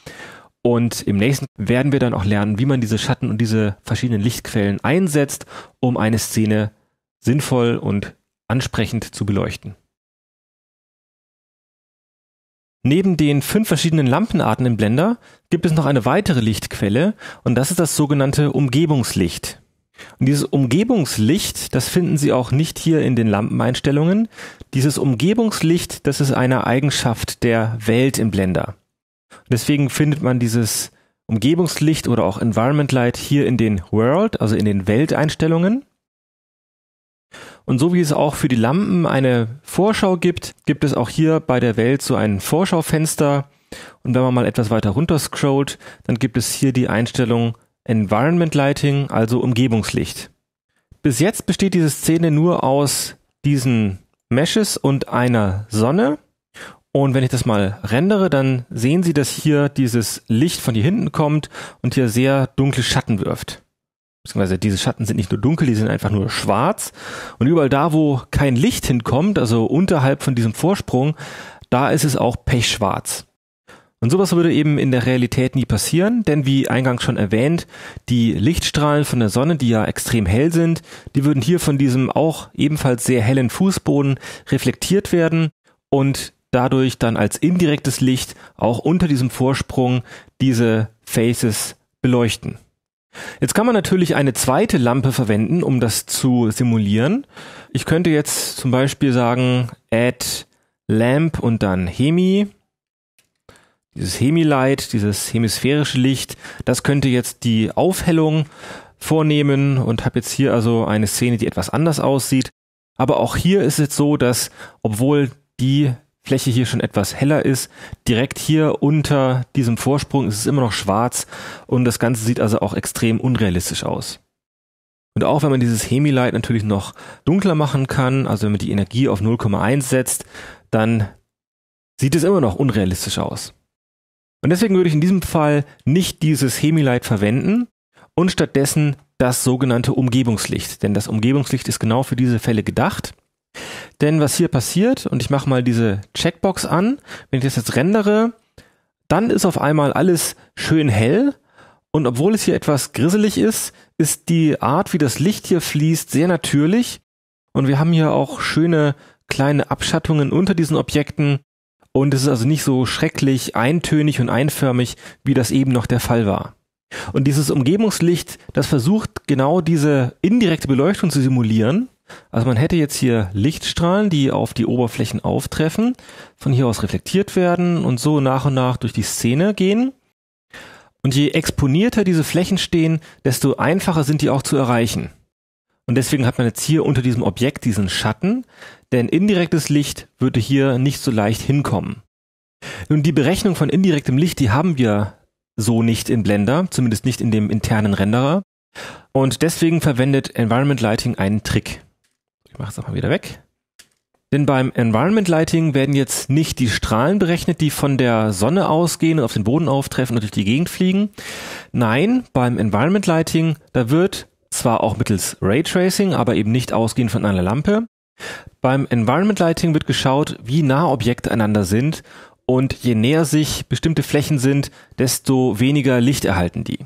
Und im nächsten werden wir dann auch lernen, wie man diese Schatten und diese verschiedenen Lichtquellen einsetzt, um eine Szene sinnvoll und ansprechend zu beleuchten. Neben den fünf verschiedenen Lampenarten im Blender gibt es noch eine weitere Lichtquelle und das ist das sogenannte Umgebungslicht. Und dieses Umgebungslicht, das finden Sie auch nicht hier in den Lampeneinstellungen. Dieses Umgebungslicht, das ist eine Eigenschaft der Welt im Blender. Deswegen findet man dieses Umgebungslicht oder auch Environment Light hier in den World, also in den Welteinstellungen. Und so wie es auch für die Lampen eine Vorschau gibt, gibt es auch hier bei der Welt so ein Vorschaufenster. Und wenn man mal etwas weiter runter scrollt, dann gibt es hier die Einstellung Environment Lighting, also Umgebungslicht. Bis jetzt besteht diese Szene nur aus diesen Meshes und einer Sonne. Und wenn ich das mal rendere, dann sehen Sie, dass hier dieses Licht von hier hinten kommt und hier sehr dunkle Schatten wirft. Beziehungsweise diese Schatten sind nicht nur dunkel, die sind einfach nur schwarz. Und überall da, wo kein Licht hinkommt, also unterhalb von diesem Vorsprung, da ist es auch pechschwarz. Und sowas würde eben in der Realität nie passieren, denn wie eingangs schon erwähnt, die Lichtstrahlen von der Sonne, die ja extrem hell sind, die würden hier von diesem auch ebenfalls sehr hellen Fußboden reflektiert werden und dadurch dann als indirektes Licht auch unter diesem Vorsprung diese Faces beleuchten. Jetzt kann man natürlich eine zweite Lampe verwenden, um das zu simulieren. Ich könnte jetzt zum Beispiel sagen, add lamp und dann Hemi dieses Hemilight, dieses hemisphärische Licht, das könnte jetzt die Aufhellung vornehmen und habe jetzt hier also eine Szene, die etwas anders aussieht. Aber auch hier ist es so, dass obwohl die Fläche hier schon etwas heller ist, direkt hier unter diesem Vorsprung ist es immer noch schwarz und das Ganze sieht also auch extrem unrealistisch aus. Und auch wenn man dieses Hemilight natürlich noch dunkler machen kann, also wenn man die Energie auf 0,1 setzt, dann sieht es immer noch unrealistisch aus. Und deswegen würde ich in diesem Fall nicht dieses Hemilight verwenden und stattdessen das sogenannte Umgebungslicht. Denn das Umgebungslicht ist genau für diese Fälle gedacht. Denn was hier passiert, und ich mache mal diese Checkbox an, wenn ich das jetzt rendere, dann ist auf einmal alles schön hell. Und obwohl es hier etwas grisselig ist, ist die Art, wie das Licht hier fließt, sehr natürlich. Und wir haben hier auch schöne kleine Abschattungen unter diesen Objekten, und es ist also nicht so schrecklich eintönig und einförmig, wie das eben noch der Fall war. Und dieses Umgebungslicht, das versucht genau diese indirekte Beleuchtung zu simulieren. Also man hätte jetzt hier Lichtstrahlen, die auf die Oberflächen auftreffen, von hier aus reflektiert werden und so nach und nach durch die Szene gehen. Und je exponierter diese Flächen stehen, desto einfacher sind die auch zu erreichen. Und deswegen hat man jetzt hier unter diesem Objekt diesen Schatten, denn indirektes Licht würde hier nicht so leicht hinkommen. Nun, die Berechnung von indirektem Licht, die haben wir so nicht in Blender, zumindest nicht in dem internen Renderer. Und deswegen verwendet Environment Lighting einen Trick. Ich mache es auch mal wieder weg. Denn beim Environment Lighting werden jetzt nicht die Strahlen berechnet, die von der Sonne ausgehen und auf den Boden auftreffen und durch die Gegend fliegen. Nein, beim Environment Lighting, da wird zwar auch mittels Raytracing, aber eben nicht ausgehend von einer Lampe. Beim Environment Lighting wird geschaut, wie nah Objekte einander sind und je näher sich bestimmte Flächen sind, desto weniger Licht erhalten die.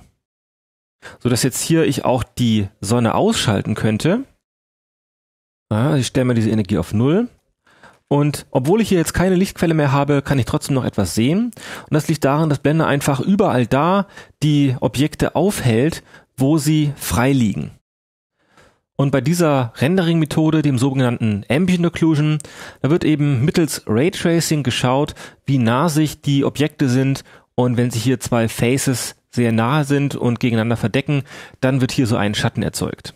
So dass jetzt hier ich auch die Sonne ausschalten könnte. Ja, ich stelle mir diese Energie auf Null. Und obwohl ich hier jetzt keine Lichtquelle mehr habe, kann ich trotzdem noch etwas sehen. Und das liegt daran, dass Blender einfach überall da die Objekte aufhält, wo sie frei liegen. Und bei dieser Rendering-Methode, dem sogenannten Ambient Occlusion, da wird eben mittels Raytracing geschaut, wie nah sich die Objekte sind und wenn sich hier zwei Faces sehr nahe sind und gegeneinander verdecken, dann wird hier so ein Schatten erzeugt.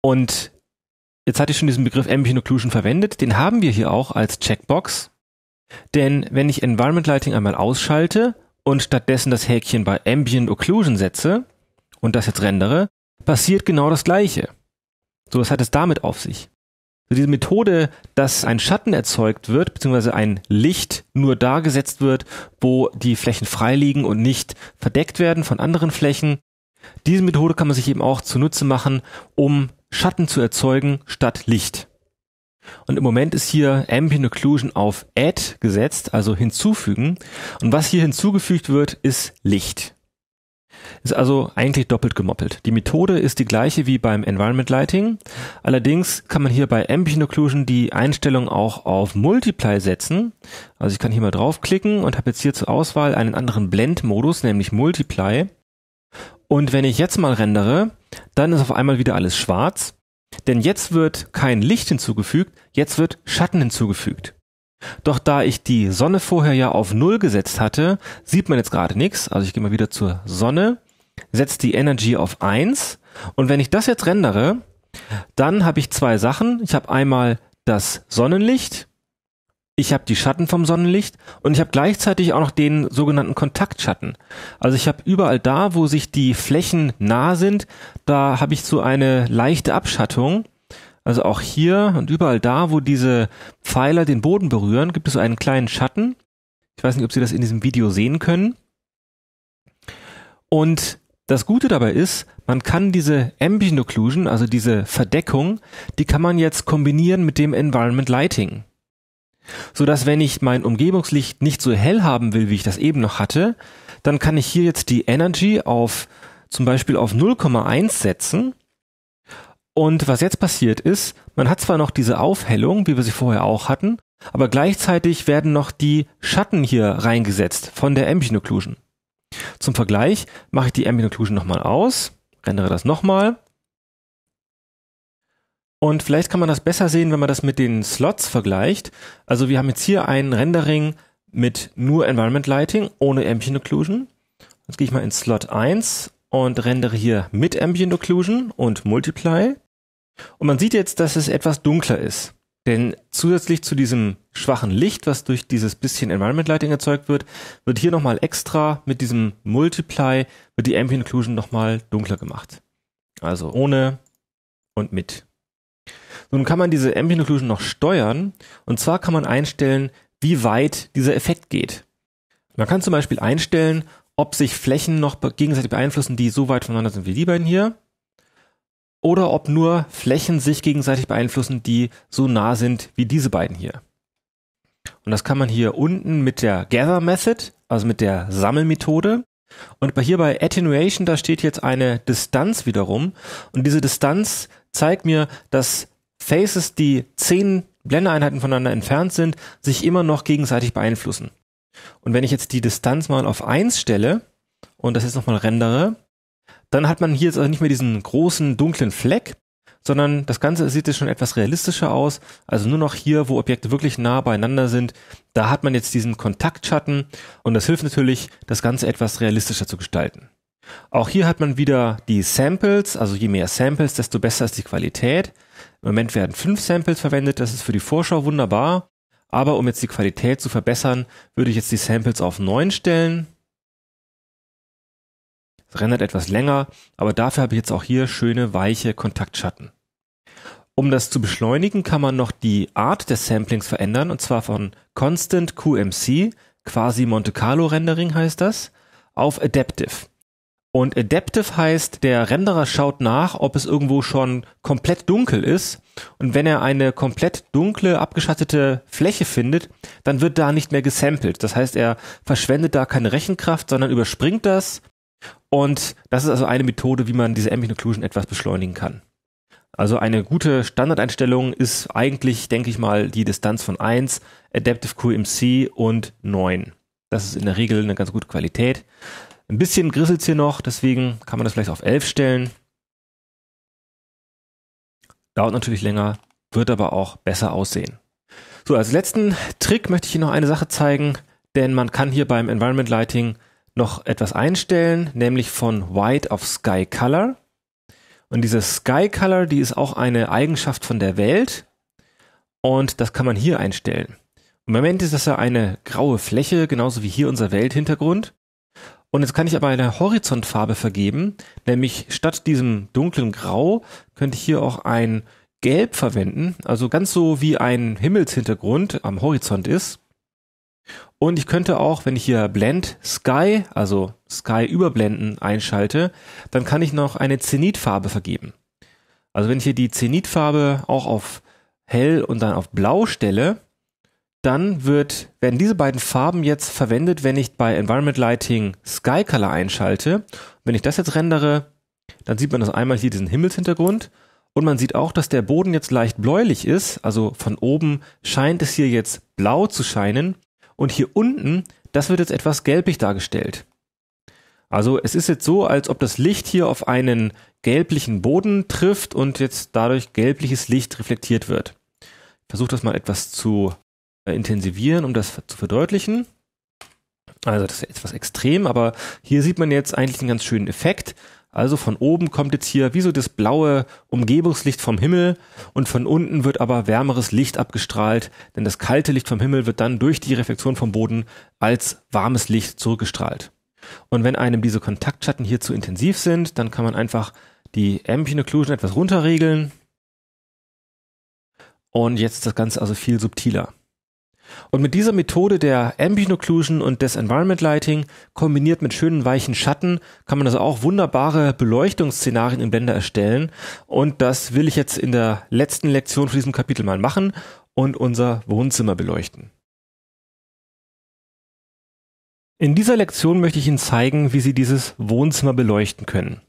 Und jetzt hatte ich schon diesen Begriff Ambient Occlusion verwendet, den haben wir hier auch als Checkbox. Denn wenn ich Environment Lighting einmal ausschalte und stattdessen das Häkchen bei Ambient Occlusion setze, und das jetzt rendere, passiert genau das Gleiche. So, was hat es damit auf sich? So, diese Methode, dass ein Schatten erzeugt wird, beziehungsweise ein Licht nur da gesetzt wird, wo die Flächen freiliegen und nicht verdeckt werden von anderen Flächen, diese Methode kann man sich eben auch zunutze machen, um Schatten zu erzeugen statt Licht. Und im Moment ist hier Ambient Occlusion auf Add gesetzt, also hinzufügen. Und was hier hinzugefügt wird, ist Licht ist also eigentlich doppelt gemoppelt. Die Methode ist die gleiche wie beim Environment Lighting. Allerdings kann man hier bei Ambient Occlusion die Einstellung auch auf Multiply setzen. Also ich kann hier mal draufklicken und habe jetzt hier zur Auswahl einen anderen Blend-Modus, nämlich Multiply. Und wenn ich jetzt mal rendere, dann ist auf einmal wieder alles schwarz. Denn jetzt wird kein Licht hinzugefügt, jetzt wird Schatten hinzugefügt. Doch da ich die Sonne vorher ja auf Null gesetzt hatte, sieht man jetzt gerade nichts. Also ich gehe mal wieder zur Sonne, setze die Energy auf eins und wenn ich das jetzt rendere, dann habe ich zwei Sachen. Ich habe einmal das Sonnenlicht, ich habe die Schatten vom Sonnenlicht und ich habe gleichzeitig auch noch den sogenannten Kontaktschatten. Also ich habe überall da, wo sich die Flächen nah sind, da habe ich so eine leichte Abschattung also auch hier und überall da, wo diese Pfeiler den Boden berühren, gibt es einen kleinen Schatten. Ich weiß nicht, ob Sie das in diesem Video sehen können. Und das Gute dabei ist, man kann diese Ambient Occlusion, also diese Verdeckung, die kann man jetzt kombinieren mit dem Environment Lighting. Sodass, wenn ich mein Umgebungslicht nicht so hell haben will, wie ich das eben noch hatte, dann kann ich hier jetzt die Energy auf zum Beispiel auf 0,1 setzen und was jetzt passiert ist, man hat zwar noch diese Aufhellung, wie wir sie vorher auch hatten, aber gleichzeitig werden noch die Schatten hier reingesetzt von der Ambient Occlusion. Zum Vergleich mache ich die Ambient Occlusion nochmal aus, rendere das nochmal. Und vielleicht kann man das besser sehen, wenn man das mit den Slots vergleicht. Also wir haben jetzt hier ein Rendering mit nur Environment Lighting ohne Ambient Occlusion. Jetzt gehe ich mal in Slot 1 und rendere hier mit Ambient Occlusion und Multiply. Und man sieht jetzt, dass es etwas dunkler ist. Denn zusätzlich zu diesem schwachen Licht, was durch dieses bisschen Environment Lighting erzeugt wird, wird hier nochmal extra mit diesem Multiply, wird die Ambient Occlusion nochmal dunkler gemacht. Also ohne und mit. Nun kann man diese Ambient Occlusion noch steuern. Und zwar kann man einstellen, wie weit dieser Effekt geht. Man kann zum Beispiel einstellen, ob sich Flächen noch gegenseitig beeinflussen, die so weit voneinander sind wie die beiden hier, oder ob nur Flächen sich gegenseitig beeinflussen, die so nah sind wie diese beiden hier. Und das kann man hier unten mit der Gather Method, also mit der Sammelmethode. Und hier bei Attenuation, da steht jetzt eine Distanz wiederum. Und diese Distanz zeigt mir, dass Faces, die zehn Blendeeinheiten voneinander entfernt sind, sich immer noch gegenseitig beeinflussen. Und wenn ich jetzt die Distanz mal auf 1 stelle und das jetzt nochmal rendere, dann hat man hier jetzt also nicht mehr diesen großen dunklen Fleck, sondern das Ganze sieht jetzt schon etwas realistischer aus. Also nur noch hier, wo Objekte wirklich nah beieinander sind, da hat man jetzt diesen Kontaktschatten und das hilft natürlich, das Ganze etwas realistischer zu gestalten. Auch hier hat man wieder die Samples, also je mehr Samples, desto besser ist die Qualität. Im Moment werden fünf Samples verwendet, das ist für die Vorschau wunderbar. Aber um jetzt die Qualität zu verbessern, würde ich jetzt die Samples auf 9 stellen. Es rendert etwas länger, aber dafür habe ich jetzt auch hier schöne weiche Kontaktschatten. Um das zu beschleunigen, kann man noch die Art des Samplings verändern, und zwar von Constant QMC, quasi Monte Carlo Rendering heißt das, auf Adaptive. Und Adaptive heißt, der Renderer schaut nach, ob es irgendwo schon komplett dunkel ist. Und wenn er eine komplett dunkle, abgeschattete Fläche findet, dann wird da nicht mehr gesampelt. Das heißt, er verschwendet da keine Rechenkraft, sondern überspringt das. Und das ist also eine Methode, wie man diese Ambient Occlusion etwas beschleunigen kann. Also eine gute Standardeinstellung ist eigentlich, denke ich mal, die Distanz von 1, Adaptive QMC und 9. Das ist in der Regel eine ganz gute Qualität. Ein bisschen grisselt hier noch, deswegen kann man das vielleicht auf 11 stellen. Dauert natürlich länger, wird aber auch besser aussehen. So, als letzten Trick möchte ich hier noch eine Sache zeigen, denn man kann hier beim Environment Lighting noch etwas einstellen, nämlich von White auf Sky Color. Und diese Sky Color, die ist auch eine Eigenschaft von der Welt. Und das kann man hier einstellen. Im Moment ist das ja eine graue Fläche, genauso wie hier unser Welthintergrund. Und jetzt kann ich aber eine Horizontfarbe vergeben, nämlich statt diesem dunklen Grau könnte ich hier auch ein Gelb verwenden, also ganz so wie ein Himmelshintergrund am Horizont ist. Und ich könnte auch, wenn ich hier Blend Sky, also Sky überblenden einschalte, dann kann ich noch eine Zenitfarbe vergeben. Also wenn ich hier die Zenitfarbe auch auf hell und dann auf blau stelle, dann wird, werden diese beiden Farben jetzt verwendet, wenn ich bei Environment Lighting Sky Color einschalte. Wenn ich das jetzt rendere, dann sieht man das einmal hier diesen Himmelshintergrund und man sieht auch, dass der Boden jetzt leicht bläulich ist. Also von oben scheint es hier jetzt blau zu scheinen und hier unten, das wird jetzt etwas gelblich dargestellt. Also es ist jetzt so, als ob das Licht hier auf einen gelblichen Boden trifft und jetzt dadurch gelbliches Licht reflektiert wird. Ich versuche das mal etwas zu äh, intensivieren, um das zu verdeutlichen. Also das ist etwas extrem, aber hier sieht man jetzt eigentlich einen ganz schönen Effekt. Also von oben kommt jetzt hier wie so das blaue Umgebungslicht vom Himmel und von unten wird aber wärmeres Licht abgestrahlt, denn das kalte Licht vom Himmel wird dann durch die Reflexion vom Boden als warmes Licht zurückgestrahlt. Und wenn einem diese Kontaktschatten hier zu intensiv sind, dann kann man einfach die Ambient Occlusion etwas runterregeln. Und jetzt ist das Ganze also viel subtiler. Und mit dieser Methode der Ambient Occlusion und des Environment Lighting kombiniert mit schönen weichen Schatten kann man also auch wunderbare Beleuchtungsszenarien im Blender erstellen. Und das will ich jetzt in der letzten Lektion von diesem Kapitel mal machen und unser Wohnzimmer beleuchten. In dieser Lektion möchte ich Ihnen zeigen, wie Sie dieses Wohnzimmer beleuchten können.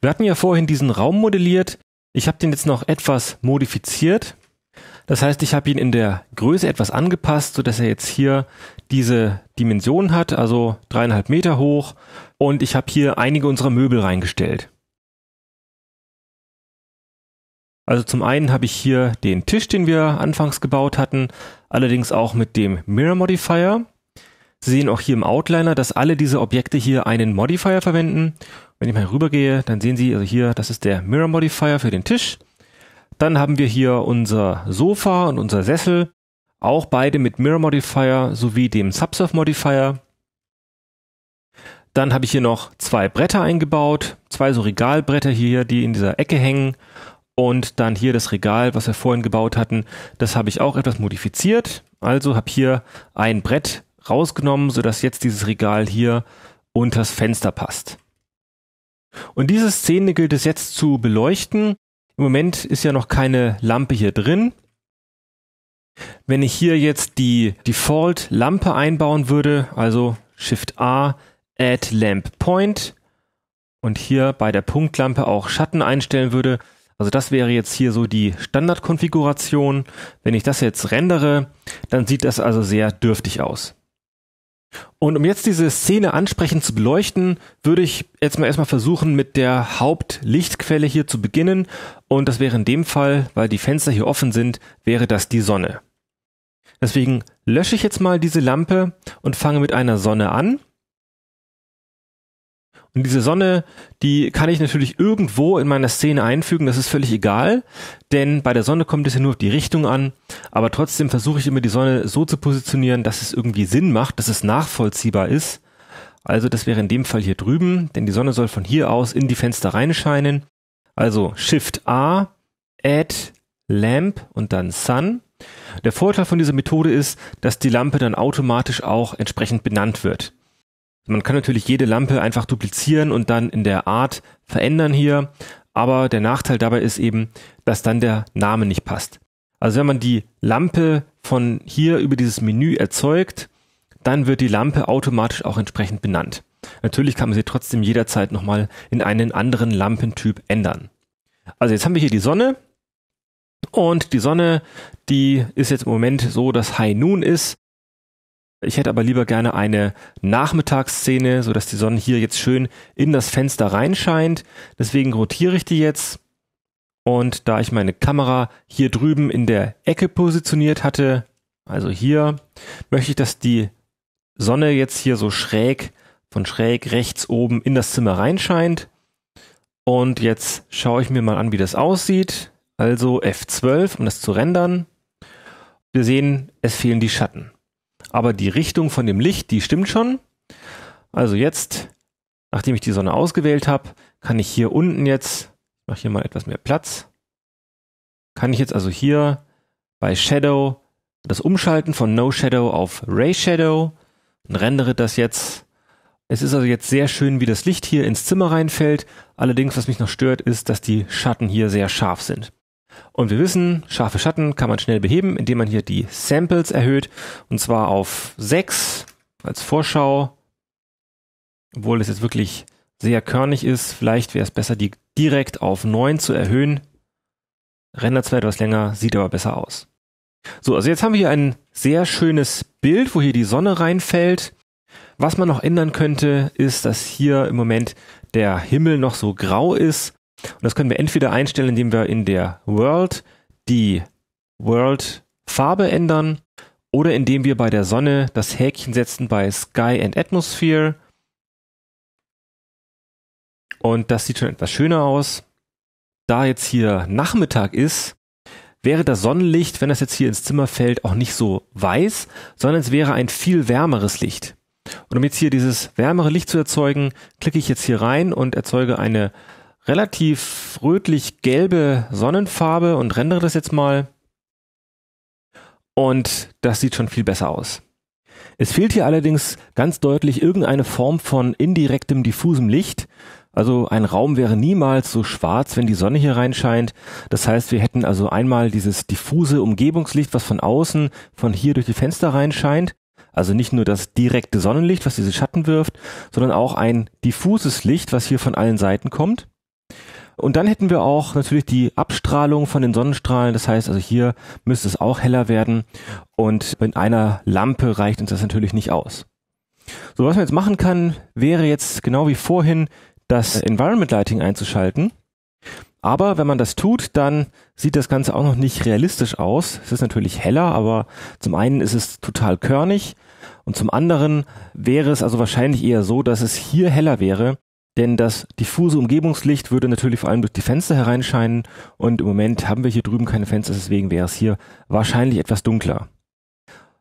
Wir hatten ja vorhin diesen Raum modelliert. Ich habe den jetzt noch etwas modifiziert. Das heißt, ich habe ihn in der Größe etwas angepasst, sodass er jetzt hier diese Dimension hat, also dreieinhalb Meter hoch. Und ich habe hier einige unserer Möbel reingestellt. Also zum einen habe ich hier den Tisch, den wir anfangs gebaut hatten, allerdings auch mit dem Mirror Modifier. Sie sehen auch hier im Outliner, dass alle diese Objekte hier einen Modifier verwenden. Wenn ich mal rübergehe, dann sehen Sie also hier, das ist der Mirror Modifier für den Tisch. Dann haben wir hier unser Sofa und unser Sessel, auch beide mit Mirror Modifier sowie dem Subsurf Modifier. Dann habe ich hier noch zwei Bretter eingebaut, zwei so Regalbretter hier, die in dieser Ecke hängen. Und dann hier das Regal, was wir vorhin gebaut hatten, das habe ich auch etwas modifiziert. Also habe hier ein Brett rausgenommen, sodass jetzt dieses Regal hier unters Fenster passt. Und diese Szene gilt es jetzt zu beleuchten im Moment ist ja noch keine Lampe hier drin. Wenn ich hier jetzt die Default Lampe einbauen würde, also Shift A, Add Lamp Point und hier bei der Punktlampe auch Schatten einstellen würde, also das wäre jetzt hier so die Standardkonfiguration. Wenn ich das jetzt rendere, dann sieht das also sehr dürftig aus. Und um jetzt diese Szene ansprechend zu beleuchten, würde ich jetzt mal erstmal versuchen, mit der Hauptlichtquelle hier zu beginnen. Und das wäre in dem Fall, weil die Fenster hier offen sind, wäre das die Sonne. Deswegen lösche ich jetzt mal diese Lampe und fange mit einer Sonne an. Und diese Sonne, die kann ich natürlich irgendwo in meiner Szene einfügen, das ist völlig egal, denn bei der Sonne kommt es ja nur auf die Richtung an, aber trotzdem versuche ich immer die Sonne so zu positionieren, dass es irgendwie Sinn macht, dass es nachvollziehbar ist. Also das wäre in dem Fall hier drüben, denn die Sonne soll von hier aus in die Fenster reinscheinen. Also Shift A, Add, Lamp und dann Sun. Der Vorteil von dieser Methode ist, dass die Lampe dann automatisch auch entsprechend benannt wird. Man kann natürlich jede Lampe einfach duplizieren und dann in der Art verändern hier, aber der Nachteil dabei ist eben, dass dann der Name nicht passt. Also wenn man die Lampe von hier über dieses Menü erzeugt, dann wird die Lampe automatisch auch entsprechend benannt. Natürlich kann man sie trotzdem jederzeit nochmal in einen anderen Lampentyp ändern. Also jetzt haben wir hier die Sonne. Und die Sonne, die ist jetzt im Moment so, dass High Noon ist. Ich hätte aber lieber gerne eine Nachmittagsszene, so dass die Sonne hier jetzt schön in das Fenster reinscheint. Deswegen rotiere ich die jetzt. Und da ich meine Kamera hier drüben in der Ecke positioniert hatte, also hier, möchte ich, dass die Sonne jetzt hier so schräg von schräg rechts oben in das Zimmer reinscheint. Und jetzt schaue ich mir mal an, wie das aussieht. Also F12, um das zu rendern. Wir sehen, es fehlen die Schatten. Aber die Richtung von dem Licht, die stimmt schon. Also jetzt, nachdem ich die Sonne ausgewählt habe, kann ich hier unten jetzt, ich mache hier mal etwas mehr Platz, kann ich jetzt also hier bei Shadow das Umschalten von No Shadow auf Ray Shadow und rendere das jetzt. Es ist also jetzt sehr schön, wie das Licht hier ins Zimmer reinfällt. Allerdings, was mich noch stört, ist, dass die Schatten hier sehr scharf sind. Und wir wissen, scharfe Schatten kann man schnell beheben, indem man hier die Samples erhöht. Und zwar auf 6 als Vorschau. Obwohl es jetzt wirklich sehr körnig ist. Vielleicht wäre es besser, die direkt auf 9 zu erhöhen. Rendert zwar etwas länger, sieht aber besser aus. So, also jetzt haben wir hier ein sehr schönes Bild, wo hier die Sonne reinfällt. Was man noch ändern könnte, ist, dass hier im Moment der Himmel noch so grau ist und das können wir entweder einstellen, indem wir in der World die World Farbe ändern oder indem wir bei der Sonne das Häkchen setzen bei Sky and Atmosphere. Und das sieht schon etwas schöner aus. Da jetzt hier Nachmittag ist, wäre das Sonnenlicht, wenn das jetzt hier ins Zimmer fällt, auch nicht so weiß, sondern es wäre ein viel wärmeres Licht. Und um jetzt hier dieses wärmere Licht zu erzeugen, klicke ich jetzt hier rein und erzeuge eine relativ rötlich-gelbe Sonnenfarbe und rendere das jetzt mal. Und das sieht schon viel besser aus. Es fehlt hier allerdings ganz deutlich irgendeine Form von indirektem diffusem Licht. Also ein Raum wäre niemals so schwarz, wenn die Sonne hier reinscheint. Das heißt, wir hätten also einmal dieses diffuse Umgebungslicht, was von außen, von hier durch die Fenster reinscheint. Also nicht nur das direkte Sonnenlicht, was diese Schatten wirft, sondern auch ein diffuses Licht, was hier von allen Seiten kommt. Und dann hätten wir auch natürlich die Abstrahlung von den Sonnenstrahlen. Das heißt, also hier müsste es auch heller werden. Und mit einer Lampe reicht uns das natürlich nicht aus. So, was man jetzt machen kann, wäre jetzt genau wie vorhin das Environment Lighting einzuschalten. Aber wenn man das tut, dann sieht das Ganze auch noch nicht realistisch aus. Es ist natürlich heller, aber zum einen ist es total körnig und zum anderen wäre es also wahrscheinlich eher so, dass es hier heller wäre denn das diffuse Umgebungslicht würde natürlich vor allem durch die Fenster hereinscheinen und im Moment haben wir hier drüben keine Fenster, deswegen wäre es hier wahrscheinlich etwas dunkler.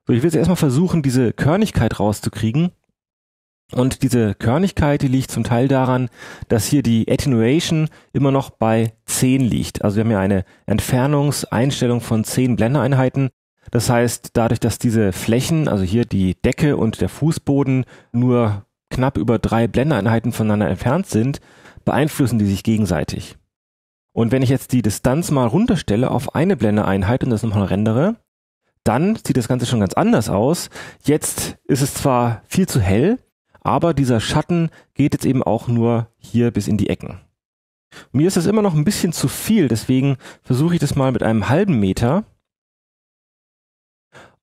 So, ich will jetzt erstmal versuchen, diese Körnigkeit rauszukriegen. Und diese Körnigkeit, die liegt zum Teil daran, dass hier die Attenuation immer noch bei 10 liegt. Also wir haben hier eine Entfernungseinstellung von 10 Blendereinheiten. Das heißt, dadurch, dass diese Flächen, also hier die Decke und der Fußboden nur knapp über drei Blendereinheiten voneinander entfernt sind, beeinflussen die sich gegenseitig. Und wenn ich jetzt die Distanz mal runterstelle auf eine Blendereinheit und das nochmal rendere, dann sieht das Ganze schon ganz anders aus. Jetzt ist es zwar viel zu hell, aber dieser Schatten geht jetzt eben auch nur hier bis in die Ecken. Mir ist das immer noch ein bisschen zu viel, deswegen versuche ich das mal mit einem halben Meter.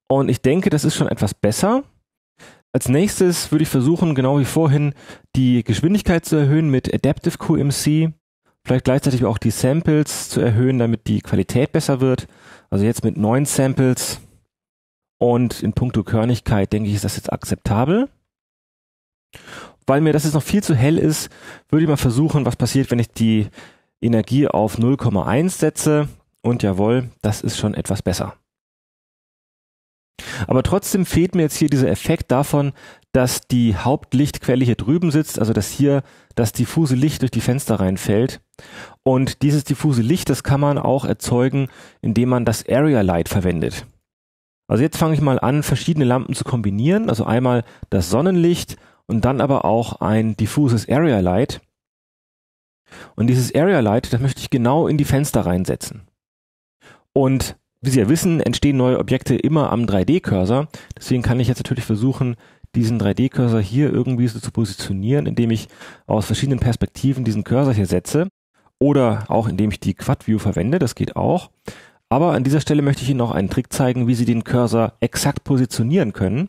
Und ich denke, das ist schon etwas besser. Als nächstes würde ich versuchen, genau wie vorhin, die Geschwindigkeit zu erhöhen mit Adaptive QMC, vielleicht gleichzeitig auch die Samples zu erhöhen, damit die Qualität besser wird. Also jetzt mit neun Samples. Und in puncto Körnigkeit denke ich, ist das jetzt akzeptabel. Weil mir das jetzt noch viel zu hell ist, würde ich mal versuchen, was passiert, wenn ich die Energie auf 0,1 setze. Und jawohl, das ist schon etwas besser. Aber trotzdem fehlt mir jetzt hier dieser Effekt davon, dass die Hauptlichtquelle hier drüben sitzt, also dass hier das diffuse Licht durch die Fenster reinfällt. Und dieses diffuse Licht, das kann man auch erzeugen, indem man das Area Light verwendet. Also jetzt fange ich mal an, verschiedene Lampen zu kombinieren, also einmal das Sonnenlicht und dann aber auch ein diffuses Area Light. Und dieses Area Light, das möchte ich genau in die Fenster reinsetzen. Und wie Sie ja wissen, entstehen neue Objekte immer am 3D-Cursor. Deswegen kann ich jetzt natürlich versuchen, diesen 3D-Cursor hier irgendwie so zu positionieren, indem ich aus verschiedenen Perspektiven diesen Cursor hier setze oder auch indem ich die Quad View verwende, das geht auch. Aber an dieser Stelle möchte ich Ihnen noch einen Trick zeigen, wie Sie den Cursor exakt positionieren können.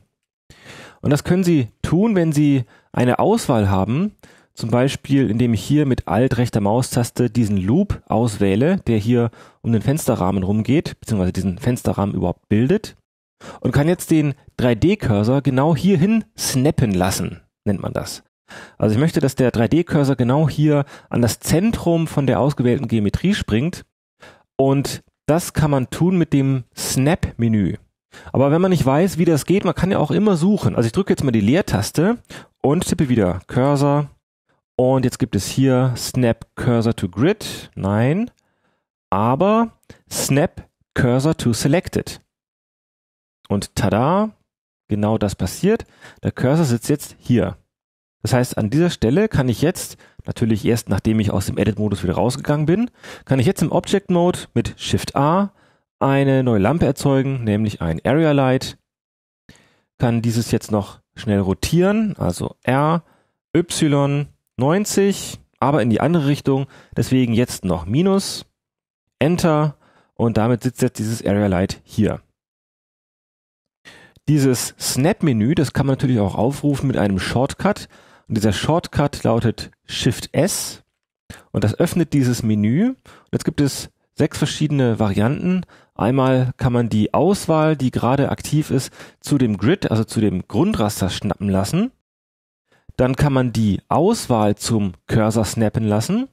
Und das können Sie tun, wenn Sie eine Auswahl haben zum Beispiel, indem ich hier mit Alt rechter Maustaste diesen Loop auswähle, der hier um den Fensterrahmen rumgeht, beziehungsweise diesen Fensterrahmen überhaupt bildet. Und kann jetzt den 3D-Cursor genau hierhin snappen lassen, nennt man das. Also ich möchte, dass der 3D-Cursor genau hier an das Zentrum von der ausgewählten Geometrie springt. Und das kann man tun mit dem Snap-Menü. Aber wenn man nicht weiß, wie das geht, man kann ja auch immer suchen. Also ich drücke jetzt mal die Leertaste und tippe wieder Cursor und jetzt gibt es hier Snap Cursor to Grid. Nein. Aber Snap Cursor to Selected. Und tada, genau das passiert. Der Cursor sitzt jetzt hier. Das heißt, an dieser Stelle kann ich jetzt, natürlich erst nachdem ich aus dem Edit-Modus wieder rausgegangen bin, kann ich jetzt im Object-Mode mit Shift A eine neue Lampe erzeugen, nämlich ein Area Light. Kann dieses jetzt noch schnell rotieren, also R, Y, 90, aber in die andere Richtung. Deswegen jetzt noch Minus, Enter und damit sitzt jetzt dieses Area Light hier. Dieses Snap-Menü, das kann man natürlich auch aufrufen mit einem Shortcut. Und dieser Shortcut lautet Shift S. Und das öffnet dieses Menü. Und jetzt gibt es sechs verschiedene Varianten. Einmal kann man die Auswahl, die gerade aktiv ist, zu dem Grid, also zu dem Grundraster schnappen lassen. Dann kann man die Auswahl zum Cursor snappen lassen.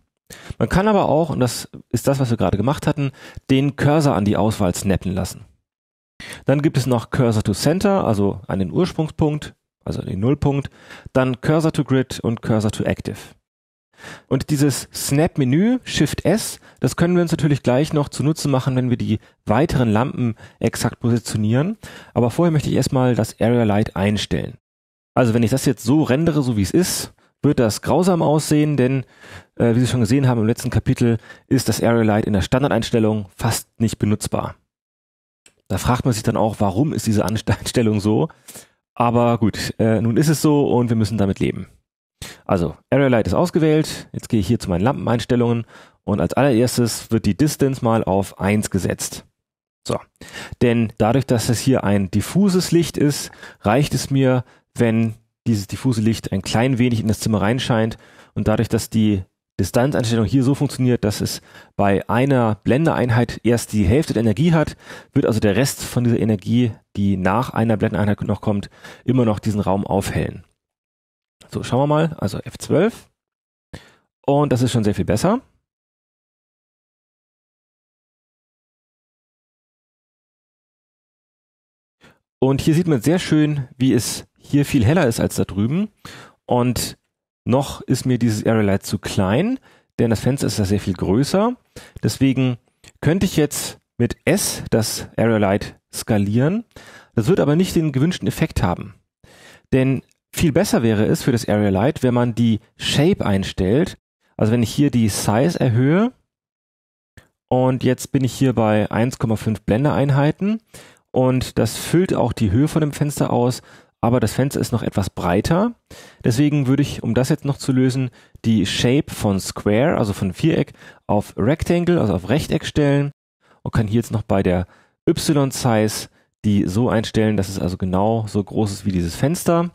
Man kann aber auch, und das ist das, was wir gerade gemacht hatten, den Cursor an die Auswahl snappen lassen. Dann gibt es noch Cursor to Center, also an den Ursprungspunkt, also den Nullpunkt, dann Cursor to Grid und Cursor to Active. Und dieses Snap-Menü, Shift-S, das können wir uns natürlich gleich noch zunutze machen, wenn wir die weiteren Lampen exakt positionieren. Aber vorher möchte ich erstmal das Area Light einstellen. Also wenn ich das jetzt so rendere, so wie es ist, wird das grausam aussehen, denn äh, wie Sie schon gesehen haben im letzten Kapitel, ist das Area Light in der Standardeinstellung fast nicht benutzbar. Da fragt man sich dann auch, warum ist diese Einstellung so? Aber gut, äh, nun ist es so und wir müssen damit leben. Also, Area Light ist ausgewählt. Jetzt gehe ich hier zu meinen Lampeneinstellungen und als allererstes wird die Distance mal auf 1 gesetzt. So, denn dadurch, dass es hier ein diffuses Licht ist, reicht es mir, wenn dieses diffuse Licht ein klein wenig in das Zimmer reinscheint und dadurch, dass die Distanzeinstellung hier so funktioniert, dass es bei einer Blendeeinheit erst die Hälfte der Energie hat, wird also der Rest von dieser Energie, die nach einer Blendeeinheit noch kommt, immer noch diesen Raum aufhellen. So, schauen wir mal, also F12. Und das ist schon sehr viel besser. Und hier sieht man sehr schön, wie es hier viel heller ist als da drüben. Und noch ist mir dieses Area Light zu klein, denn das Fenster ist ja sehr viel größer. Deswegen könnte ich jetzt mit S das Area Light skalieren. Das wird aber nicht den gewünschten Effekt haben. Denn viel besser wäre es für das Area Light, wenn man die Shape einstellt. Also wenn ich hier die Size erhöhe und jetzt bin ich hier bei 1,5 blender und das füllt auch die Höhe von dem Fenster aus, aber das Fenster ist noch etwas breiter. Deswegen würde ich, um das jetzt noch zu lösen, die Shape von Square, also von Viereck, auf Rectangle, also auf Rechteck stellen und kann hier jetzt noch bei der Y-Size die so einstellen, dass es also genau so groß ist wie dieses Fenster.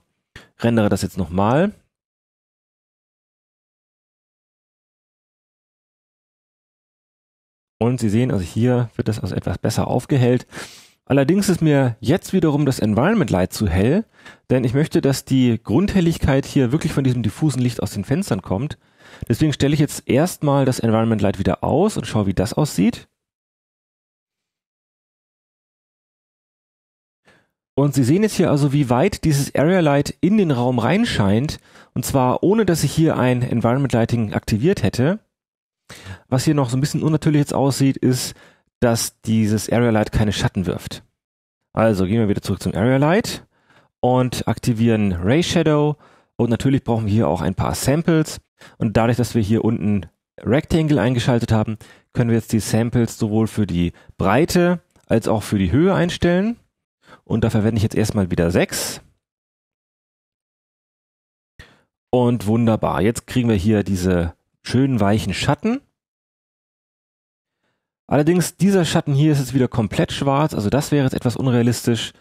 Rendere das jetzt nochmal. Und Sie sehen, also hier wird das also etwas besser aufgehellt. Allerdings ist mir jetzt wiederum das Environment Light zu hell, denn ich möchte, dass die Grundhelligkeit hier wirklich von diesem diffusen Licht aus den Fenstern kommt. Deswegen stelle ich jetzt erstmal das Environment Light wieder aus und schaue, wie das aussieht. Und Sie sehen jetzt hier also, wie weit dieses Area Light in den Raum reinscheint. Und zwar ohne, dass ich hier ein Environment Lighting aktiviert hätte. Was hier noch so ein bisschen unnatürlich jetzt aussieht, ist, dass dieses Area Light keine Schatten wirft. Also gehen wir wieder zurück zum Area Light und aktivieren Ray Shadow. Und natürlich brauchen wir hier auch ein paar Samples. Und dadurch, dass wir hier unten Rectangle eingeschaltet haben, können wir jetzt die Samples sowohl für die Breite als auch für die Höhe einstellen. Und da verwende ich jetzt erstmal wieder 6. Und wunderbar, jetzt kriegen wir hier diese schönen weichen Schatten. Allerdings, dieser Schatten hier ist jetzt wieder komplett schwarz, also das wäre jetzt etwas unrealistisch.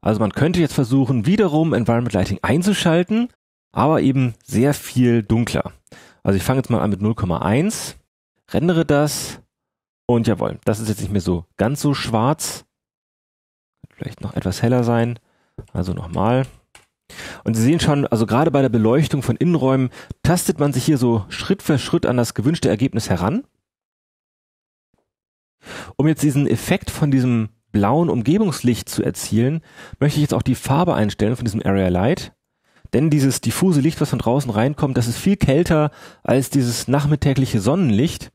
Also man könnte jetzt versuchen, wiederum Environment Lighting einzuschalten, aber eben sehr viel dunkler. Also ich fange jetzt mal an mit 0,1, rendere das und jawohl, das ist jetzt nicht mehr so ganz so schwarz. Vielleicht noch etwas heller sein. Also nochmal. Und Sie sehen schon, also gerade bei der Beleuchtung von Innenräumen tastet man sich hier so Schritt für Schritt an das gewünschte Ergebnis heran. Um jetzt diesen Effekt von diesem blauen Umgebungslicht zu erzielen, möchte ich jetzt auch die Farbe einstellen von diesem Area Light. Denn dieses diffuse Licht, was von draußen reinkommt, das ist viel kälter als dieses nachmittägliche Sonnenlicht.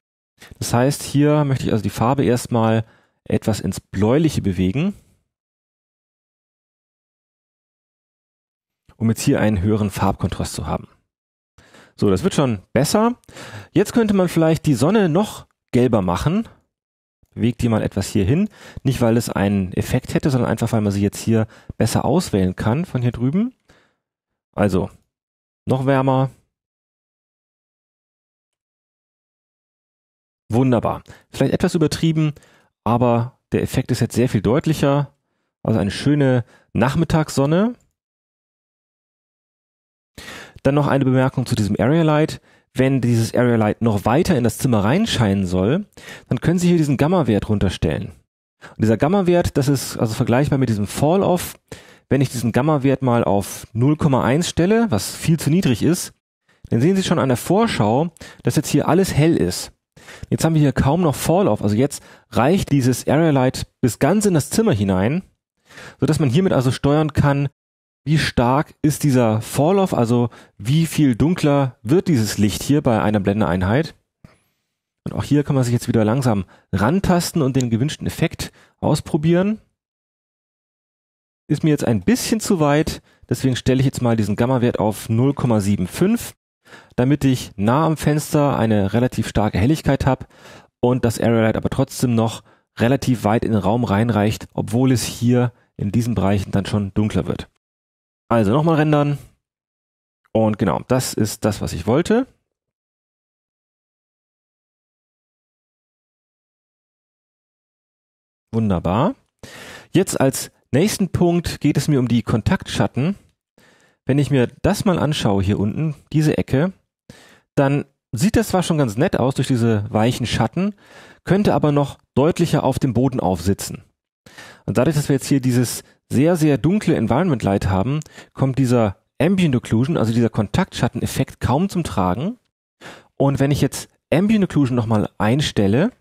Das heißt, hier möchte ich also die Farbe erstmal etwas ins Bläuliche bewegen, um jetzt hier einen höheren Farbkontrast zu haben. So, das wird schon besser. Jetzt könnte man vielleicht die Sonne noch gelber machen. Bewegt jemand etwas hier hin. Nicht, weil es einen Effekt hätte, sondern einfach, weil man sie jetzt hier besser auswählen kann von hier drüben. Also, noch wärmer. Wunderbar. Vielleicht etwas übertrieben, aber der Effekt ist jetzt sehr viel deutlicher. Also eine schöne Nachmittagssonne. Dann noch eine Bemerkung zu diesem Area Light wenn dieses Area Light noch weiter in das Zimmer reinscheinen soll, dann können Sie hier diesen Gamma-Wert runterstellen. Und dieser Gamma-Wert, das ist also vergleichbar mit diesem Fall-Off. Wenn ich diesen Gamma-Wert mal auf 0,1 stelle, was viel zu niedrig ist, dann sehen Sie schon an der Vorschau, dass jetzt hier alles hell ist. Jetzt haben wir hier kaum noch Fall-Off, also jetzt reicht dieses Area Light bis ganz in das Zimmer hinein, sodass man hiermit also steuern kann, wie stark ist dieser Vorlauf, also wie viel dunkler wird dieses Licht hier bei einer Blendeeinheit? Und auch hier kann man sich jetzt wieder langsam rantasten und den gewünschten Effekt ausprobieren. Ist mir jetzt ein bisschen zu weit, deswegen stelle ich jetzt mal diesen Gamma-Wert auf 0,75, damit ich nah am Fenster eine relativ starke Helligkeit habe und das Area Light aber trotzdem noch relativ weit in den Raum reinreicht, obwohl es hier in diesen Bereichen dann schon dunkler wird. Also nochmal rendern. Und genau, das ist das, was ich wollte. Wunderbar. Jetzt als nächsten Punkt geht es mir um die Kontaktschatten. Wenn ich mir das mal anschaue hier unten, diese Ecke, dann sieht das zwar schon ganz nett aus durch diese weichen Schatten, könnte aber noch deutlicher auf dem Boden aufsitzen. Und dadurch, dass wir jetzt hier dieses sehr, sehr dunkle Environment Light haben, kommt dieser Ambient Occlusion, also dieser Kontaktschatten-Effekt kaum zum Tragen. Und wenn ich jetzt Ambient Occlusion nochmal einstelle,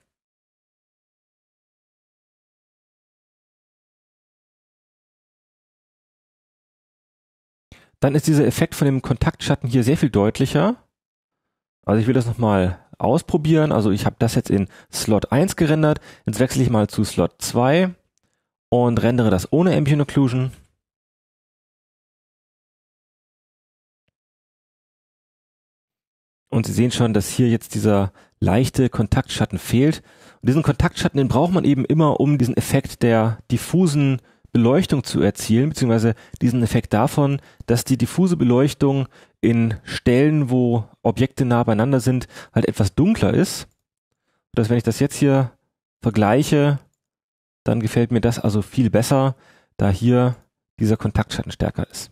dann ist dieser Effekt von dem Kontaktschatten hier sehr viel deutlicher. Also ich will das nochmal ausprobieren. Also ich habe das jetzt in Slot 1 gerendert. Jetzt wechsle ich mal zu Slot 2 und rendere das ohne Ambient Occlusion. Und Sie sehen schon, dass hier jetzt dieser leichte Kontaktschatten fehlt. Und diesen Kontaktschatten, den braucht man eben immer, um diesen Effekt der diffusen Beleuchtung zu erzielen, beziehungsweise diesen Effekt davon, dass die diffuse Beleuchtung in Stellen, wo Objekte nah beieinander sind, halt etwas dunkler ist. Dass wenn ich das jetzt hier vergleiche dann gefällt mir das also viel besser, da hier dieser Kontaktschatten stärker ist.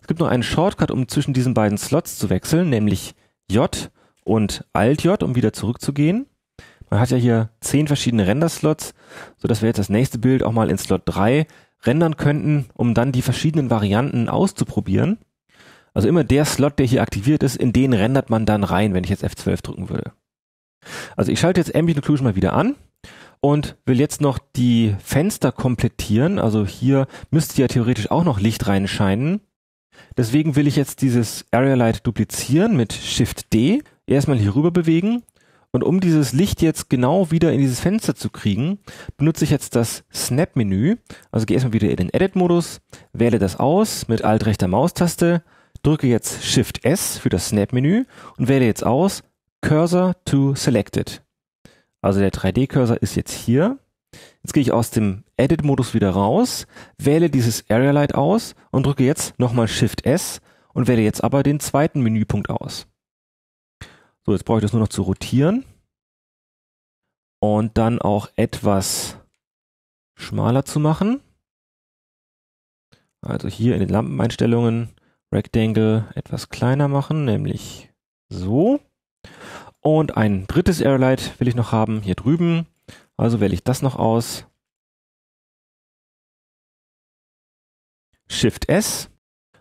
Es gibt noch einen Shortcut, um zwischen diesen beiden Slots zu wechseln, nämlich J und Alt-J, um wieder zurückzugehen. Man hat ja hier zehn verschiedene Renderslots, so dass wir jetzt das nächste Bild auch mal in Slot 3 rendern könnten, um dann die verschiedenen Varianten auszuprobieren. Also immer der Slot, der hier aktiviert ist, in den rendert man dann rein, wenn ich jetzt F12 drücken würde. Also ich schalte jetzt Ambient Occlusion mal wieder an und will jetzt noch die Fenster komplettieren. Also hier müsste ja theoretisch auch noch Licht reinscheinen. Deswegen will ich jetzt dieses Area Light duplizieren mit Shift D, erstmal hier rüber bewegen. Und um dieses Licht jetzt genau wieder in dieses Fenster zu kriegen, benutze ich jetzt das Snap-Menü. Also gehe erstmal wieder in den Edit-Modus, wähle das aus mit alt rechter Maustaste, drücke jetzt Shift S für das Snap-Menü und wähle jetzt aus Cursor to Selected. Also der 3D-Cursor ist jetzt hier. Jetzt gehe ich aus dem Edit-Modus wieder raus, wähle dieses Area Light aus und drücke jetzt nochmal Shift S und wähle jetzt aber den zweiten Menüpunkt aus. So, jetzt brauche ich das nur noch zu rotieren und dann auch etwas schmaler zu machen. Also hier in den Lampeneinstellungen Rectangle etwas kleiner machen, nämlich so. Und ein drittes Airlight will ich noch haben, hier drüben. Also wähle ich das noch aus. Shift S.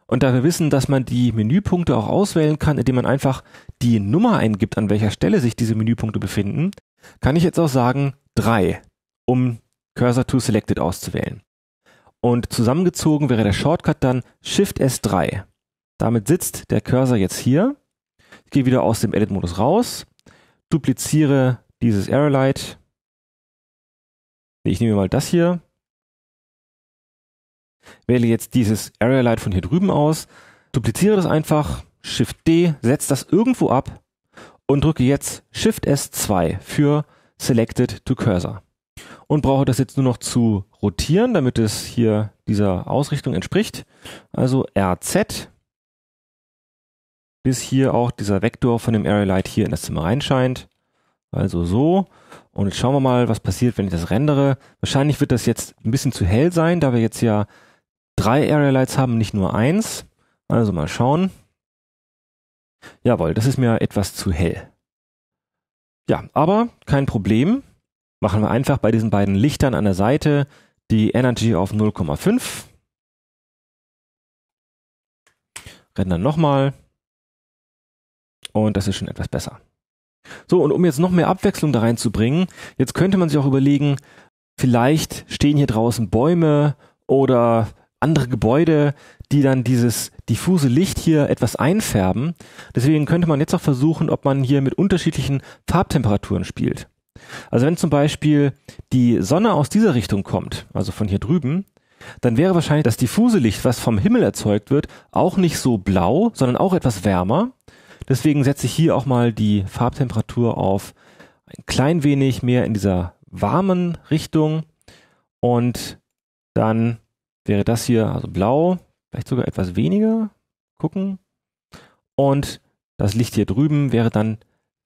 Und da wir wissen, dass man die Menüpunkte auch auswählen kann, indem man einfach die Nummer eingibt, an welcher Stelle sich diese Menüpunkte befinden, kann ich jetzt auch sagen 3, um Cursor to Selected auszuwählen. Und zusammengezogen wäre der Shortcut dann Shift S3. Damit sitzt der Cursor jetzt hier gehe wieder aus dem Edit-Modus raus, dupliziere dieses Arrowlight. Ich nehme mal das hier. Wähle jetzt dieses Arrowlight von hier drüben aus, dupliziere das einfach, Shift D, setze das irgendwo ab und drücke jetzt Shift S2 für Selected to Cursor. Und brauche das jetzt nur noch zu rotieren, damit es hier dieser Ausrichtung entspricht. Also RZ bis hier auch dieser Vektor von dem Area Light hier in das Zimmer reinscheint. Also so. Und jetzt schauen wir mal, was passiert, wenn ich das rendere. Wahrscheinlich wird das jetzt ein bisschen zu hell sein, da wir jetzt ja drei Area Lights haben, nicht nur eins. Also mal schauen. Jawohl, das ist mir etwas zu hell. Ja, aber kein Problem. Machen wir einfach bei diesen beiden Lichtern an der Seite die Energy auf 0,5. Rendern nochmal. Und das ist schon etwas besser. So, und um jetzt noch mehr Abwechslung da reinzubringen, jetzt könnte man sich auch überlegen, vielleicht stehen hier draußen Bäume oder andere Gebäude, die dann dieses diffuse Licht hier etwas einfärben. Deswegen könnte man jetzt auch versuchen, ob man hier mit unterschiedlichen Farbtemperaturen spielt. Also wenn zum Beispiel die Sonne aus dieser Richtung kommt, also von hier drüben, dann wäre wahrscheinlich das diffuse Licht, was vom Himmel erzeugt wird, auch nicht so blau, sondern auch etwas wärmer. Deswegen setze ich hier auch mal die Farbtemperatur auf ein klein wenig mehr in dieser warmen Richtung. Und dann wäre das hier also blau, vielleicht sogar etwas weniger. Gucken. Und das Licht hier drüben wäre dann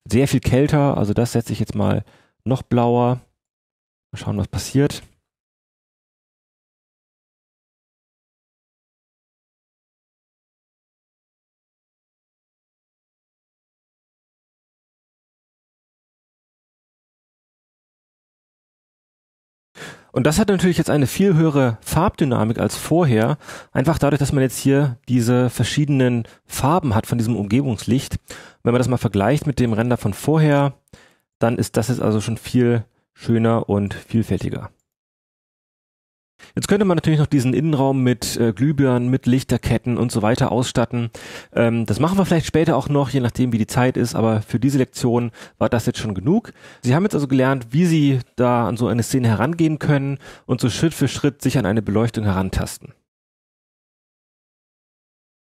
sehr viel kälter. Also das setze ich jetzt mal noch blauer. Mal schauen, was passiert. Und das hat natürlich jetzt eine viel höhere Farbdynamik als vorher, einfach dadurch, dass man jetzt hier diese verschiedenen Farben hat von diesem Umgebungslicht. Wenn man das mal vergleicht mit dem Render von vorher, dann ist das jetzt also schon viel schöner und vielfältiger. Jetzt könnte man natürlich noch diesen Innenraum mit äh, Glühbirnen, mit Lichterketten und so weiter ausstatten. Ähm, das machen wir vielleicht später auch noch, je nachdem wie die Zeit ist, aber für diese Lektion war das jetzt schon genug. Sie haben jetzt also gelernt, wie Sie da an so eine Szene herangehen können und so Schritt für Schritt sich an eine Beleuchtung herantasten.